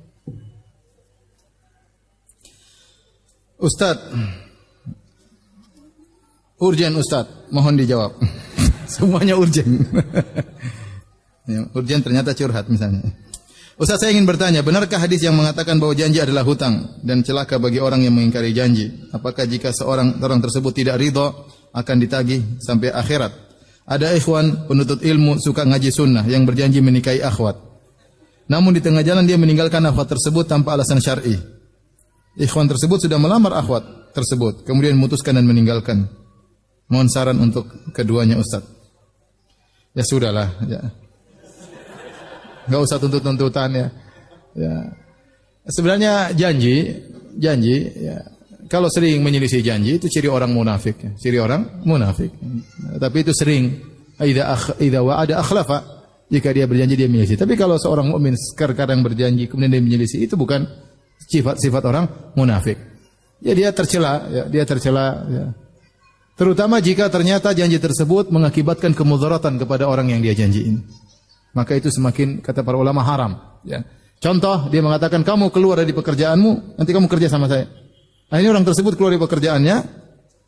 urgen Ustad, mohon dijawab. *laughs* Semuanya urgen. *laughs* Ya, urgen ternyata curhat misalnya. Ustaz saya ingin bertanya, benarkah hadis yang mengatakan bahwa janji adalah hutang dan celaka bagi orang yang mengingkari janji? Apakah jika seorang orang tersebut tidak ridho akan ditagih sampai akhirat? Ada ikhwan penuntut ilmu suka ngaji sunnah yang berjanji menikahi akhwat. Namun di tengah jalan dia meninggalkan akhwat tersebut tanpa alasan syar'i. Ikhwan tersebut sudah melamar akhwat tersebut, kemudian memutuskan dan meninggalkan. Mohon saran untuk keduanya Ustaz. Ya sudahlah, ya nggak usah tuntut-tuntutan ya. ya. Sebenarnya janji, janji ya. Kalau sering menyelisih janji itu ciri orang munafik, ya. ciri orang munafik. Tapi itu sering tidak akh, idza akhlafa. Jika dia berjanji dia menyelisih. Tapi kalau seorang mukmin kadang berjanji kemudian dia menyelisih itu bukan sifat-sifat orang munafik. Ya dia tercela, ya, dia tercela ya. Terutama jika ternyata janji tersebut mengakibatkan kemudaratan kepada orang yang dia janjiin maka itu semakin kata para ulama haram. Ya. Contoh dia mengatakan kamu keluar dari pekerjaanmu, nanti kamu kerja sama saya. Nah ini orang tersebut keluar dari pekerjaannya,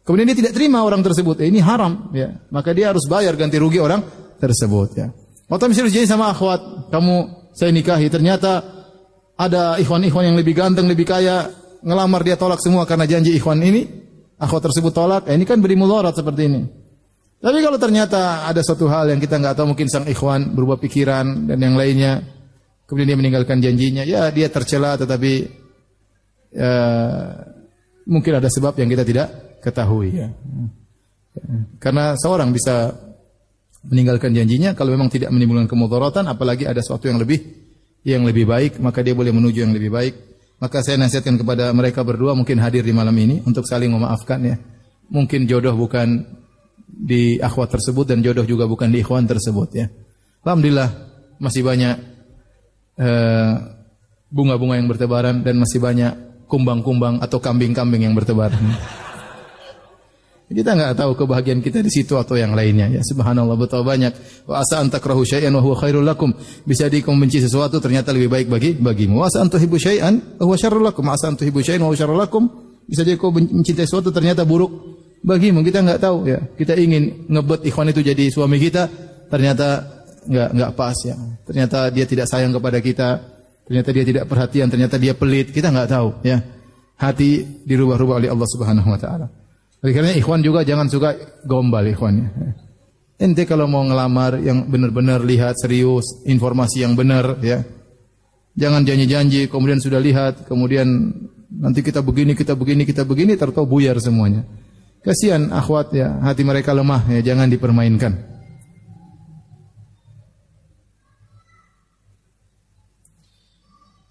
kemudian dia tidak terima orang tersebut. Eh, ini haram, ya. Maka dia harus bayar ganti rugi orang tersebut, ya. misalnya jadi sama akhwat, kamu saya nikahi, ternyata ada ikhwan-ikhwan yang lebih ganteng, lebih kaya, ngelamar dia tolak semua karena janji ikhwan ini, akhwat tersebut tolak, eh, ini kan beri mudarat seperti ini. Tapi kalau ternyata ada suatu hal yang kita nggak tahu, mungkin sang ikhwan berubah pikiran dan yang lainnya, kemudian dia meninggalkan janjinya, ya dia tercela, tetapi ya, mungkin ada sebab yang kita tidak ketahui. Ya. Karena seorang bisa meninggalkan janjinya kalau memang tidak menimbulkan kemudaratan, apalagi ada sesuatu yang lebih yang lebih baik, maka dia boleh menuju yang lebih baik. Maka saya nasihatkan kepada mereka berdua mungkin hadir di malam ini untuk saling memaafkan ya. Mungkin jodoh bukan di akhwat tersebut dan jodoh juga bukan di ikhwan tersebut ya. Alhamdulillah masih banyak eh, bunga-bunga uh, yang bertebaran dan masih banyak kumbang-kumbang atau kambing-kambing yang bertebaran. *laughs* Kita nggak tahu kebahagiaan kita di situ atau yang lainnya. Ya subhanallah betul banyak. Wa asa antakrahu syai'an wa huwa khairul lakum. Bisa dikau membenci sesuatu ternyata lebih baik bagi bagimu. Wa asa antuhibbu syai'an wa huwa syarrul lakum. Wa asa syai'an wa huwa syarrul lakum. Bisa jadi kau mencintai sesuatu ternyata buruk bagimu kita nggak tahu ya kita ingin ngebet ikhwan itu jadi suami kita ternyata nggak nggak pas ya ternyata dia tidak sayang kepada kita ternyata dia tidak perhatian ternyata dia pelit kita nggak tahu ya hati dirubah-rubah oleh Allah Subhanahu wa taala oleh karena ikhwan juga jangan suka gombal ikhwannya ente kalau mau ngelamar yang benar-benar lihat serius informasi yang benar ya jangan janji-janji kemudian sudah lihat kemudian nanti kita begini kita begini kita begini tertawa buyar semuanya Kasihan akhwat ya, hati mereka lemah ya, jangan dipermainkan.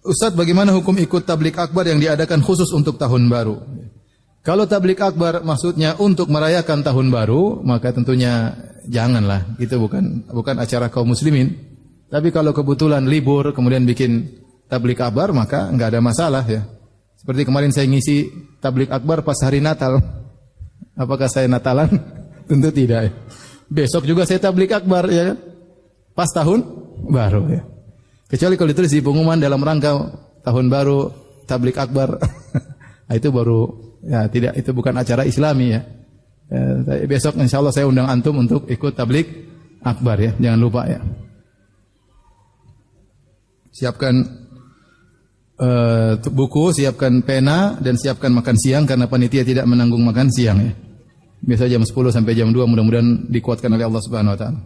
Ustaz, bagaimana hukum ikut tablik akbar yang diadakan khusus untuk tahun baru? Kalau tablik akbar maksudnya untuk merayakan tahun baru, maka tentunya janganlah. Itu bukan bukan acara kaum muslimin. Tapi kalau kebetulan libur kemudian bikin tablik akbar maka nggak ada masalah ya. Seperti kemarin saya ngisi tablik akbar pas hari Natal. Apakah saya Natalan? *laughs* Tentu tidak. Ya. Besok juga saya tablik akbar ya kan? Pas tahun baru ya. Kecuali kalau ditulis di pengumuman dalam rangka tahun baru tablik akbar. *laughs* nah, itu baru ya tidak itu bukan acara islami ya. ya besok insya Allah saya undang antum untuk ikut tablik akbar ya. Jangan lupa ya. Siapkan uh, buku, siapkan pena dan siapkan makan siang karena panitia tidak menanggung makan siang ya. Biasa jam 10 sampai jam 2 mudah-mudahan dikuatkan oleh Allah Subhanahu wa taala.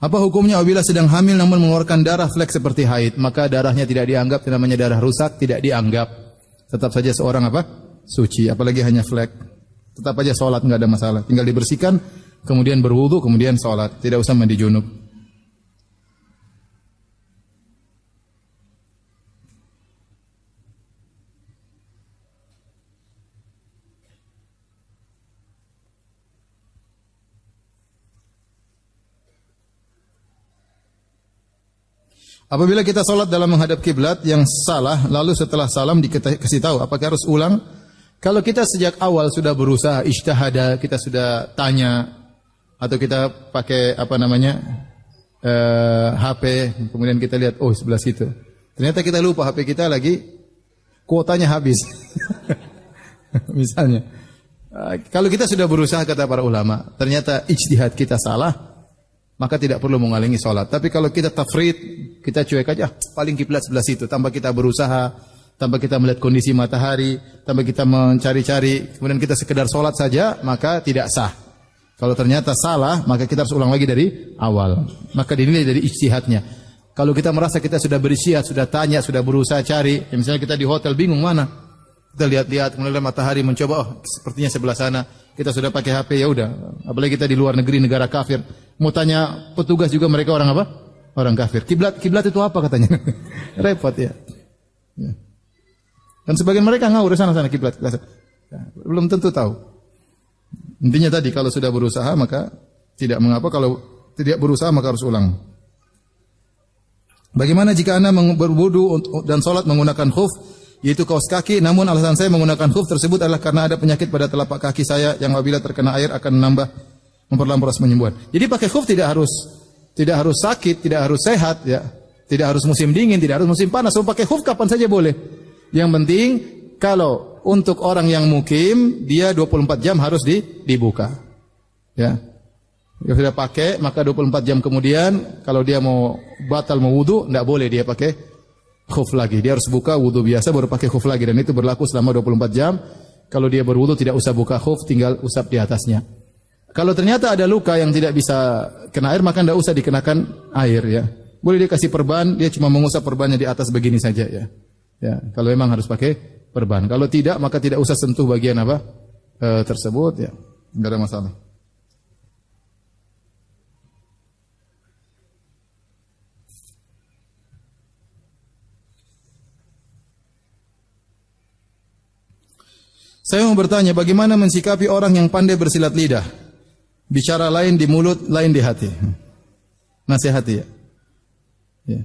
Apa hukumnya apabila sedang hamil namun mengeluarkan darah flek seperti haid, maka darahnya tidak dianggap namanya darah rusak, tidak dianggap. Tetap saja seorang apa? suci, apalagi hanya flek. Tetap saja salat enggak ada masalah, tinggal dibersihkan, kemudian berwudu, kemudian salat, tidak usah mandi junub. Apabila kita sholat dalam menghadap kiblat yang salah, lalu setelah salam dikasih tahu, apakah harus ulang? Kalau kita sejak awal sudah berusaha istihada, kita sudah tanya, atau kita pakai apa namanya eh, HP, kemudian kita lihat, oh sebelah situ. Ternyata kita lupa HP kita lagi kuotanya habis. *laughs* Misalnya, eh, kalau kita sudah berusaha kata para ulama, ternyata istihad kita salah, maka tidak perlu mengalingi sholat. Tapi kalau kita tafrid, kita cuek aja, paling kiblat sebelah situ. Tanpa kita berusaha, tanpa kita melihat kondisi matahari, tanpa kita mencari-cari, kemudian kita sekedar sholat saja, maka tidak sah. Kalau ternyata salah, maka kita harus ulang lagi dari awal. Maka dinilai dari ijtihadnya. Kalau kita merasa kita sudah berisiat, sudah tanya, sudah berusaha cari, ya misalnya kita di hotel bingung mana, kita lihat-lihat, kemudian matahari mencoba, oh sepertinya sebelah sana, kita sudah pakai HP ya udah. Apalagi kita di luar negeri negara kafir. Mau tanya petugas juga mereka orang apa? Orang kafir. Kiblat kiblat itu apa katanya? *laughs* Repot ya. ya. Dan sebagian mereka ngawur sana sana kiblat. Belum tentu tahu. Intinya tadi kalau sudah berusaha maka tidak mengapa kalau tidak berusaha maka harus ulang. Bagaimana jika Anda berbudu dan salat menggunakan khuf yaitu kaos kaki. Namun alasan saya menggunakan khuf tersebut adalah karena ada penyakit pada telapak kaki saya yang apabila terkena air akan menambah memperlambat proses penyembuhan. Jadi pakai khuf tidak harus tidak harus sakit, tidak harus sehat ya. Tidak harus musim dingin, tidak harus musim panas. Mau pakai khuf kapan saja boleh. Yang penting kalau untuk orang yang mukim dia 24 jam harus di, dibuka. Ya. Dia sudah pakai maka 24 jam kemudian kalau dia mau batal mau wudu tidak boleh dia pakai khuf lagi. Dia harus buka wudhu biasa baru pakai khuf lagi dan itu berlaku selama 24 jam. Kalau dia berwudhu tidak usah buka khuf, tinggal usap di atasnya. Kalau ternyata ada luka yang tidak bisa kena air, maka tidak usah dikenakan air ya. Boleh dia kasih perban, dia cuma mengusap perbannya di atas begini saja ya. Ya, kalau memang harus pakai perban. Kalau tidak, maka tidak usah sentuh bagian apa e, tersebut ya. Enggak ada masalah. Saya mau bertanya bagaimana mensikapi orang yang pandai bersilat lidah? Bicara lain di mulut, lain di hati. Nasihati ya. ya.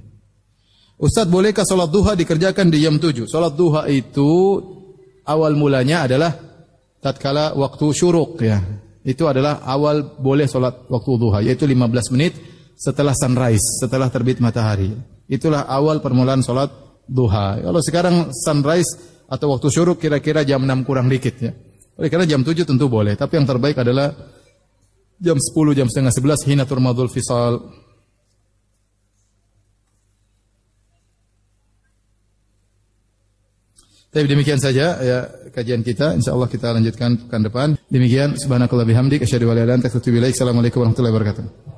Ustaz, bolehkah sholat duha dikerjakan di jam 7? Sholat duha itu awal mulanya adalah tatkala waktu syuruk ya. Itu adalah awal boleh sholat waktu duha, yaitu 15 menit setelah sunrise, setelah terbit matahari. Itulah awal permulaan sholat duha. Kalau sekarang sunrise atau waktu syuruk kira-kira jam 6 kurang dikit ya. Oleh karena jam 7 tentu boleh, tapi yang terbaik adalah jam 10, jam setengah 11 hina turmadul fisal. Tapi demikian saja ya kajian kita. Insyaallah kita lanjutkan pekan depan. Demikian subhanakallah bihamdik asyhadu an la Assalamualaikum warahmatullahi wabarakatuh.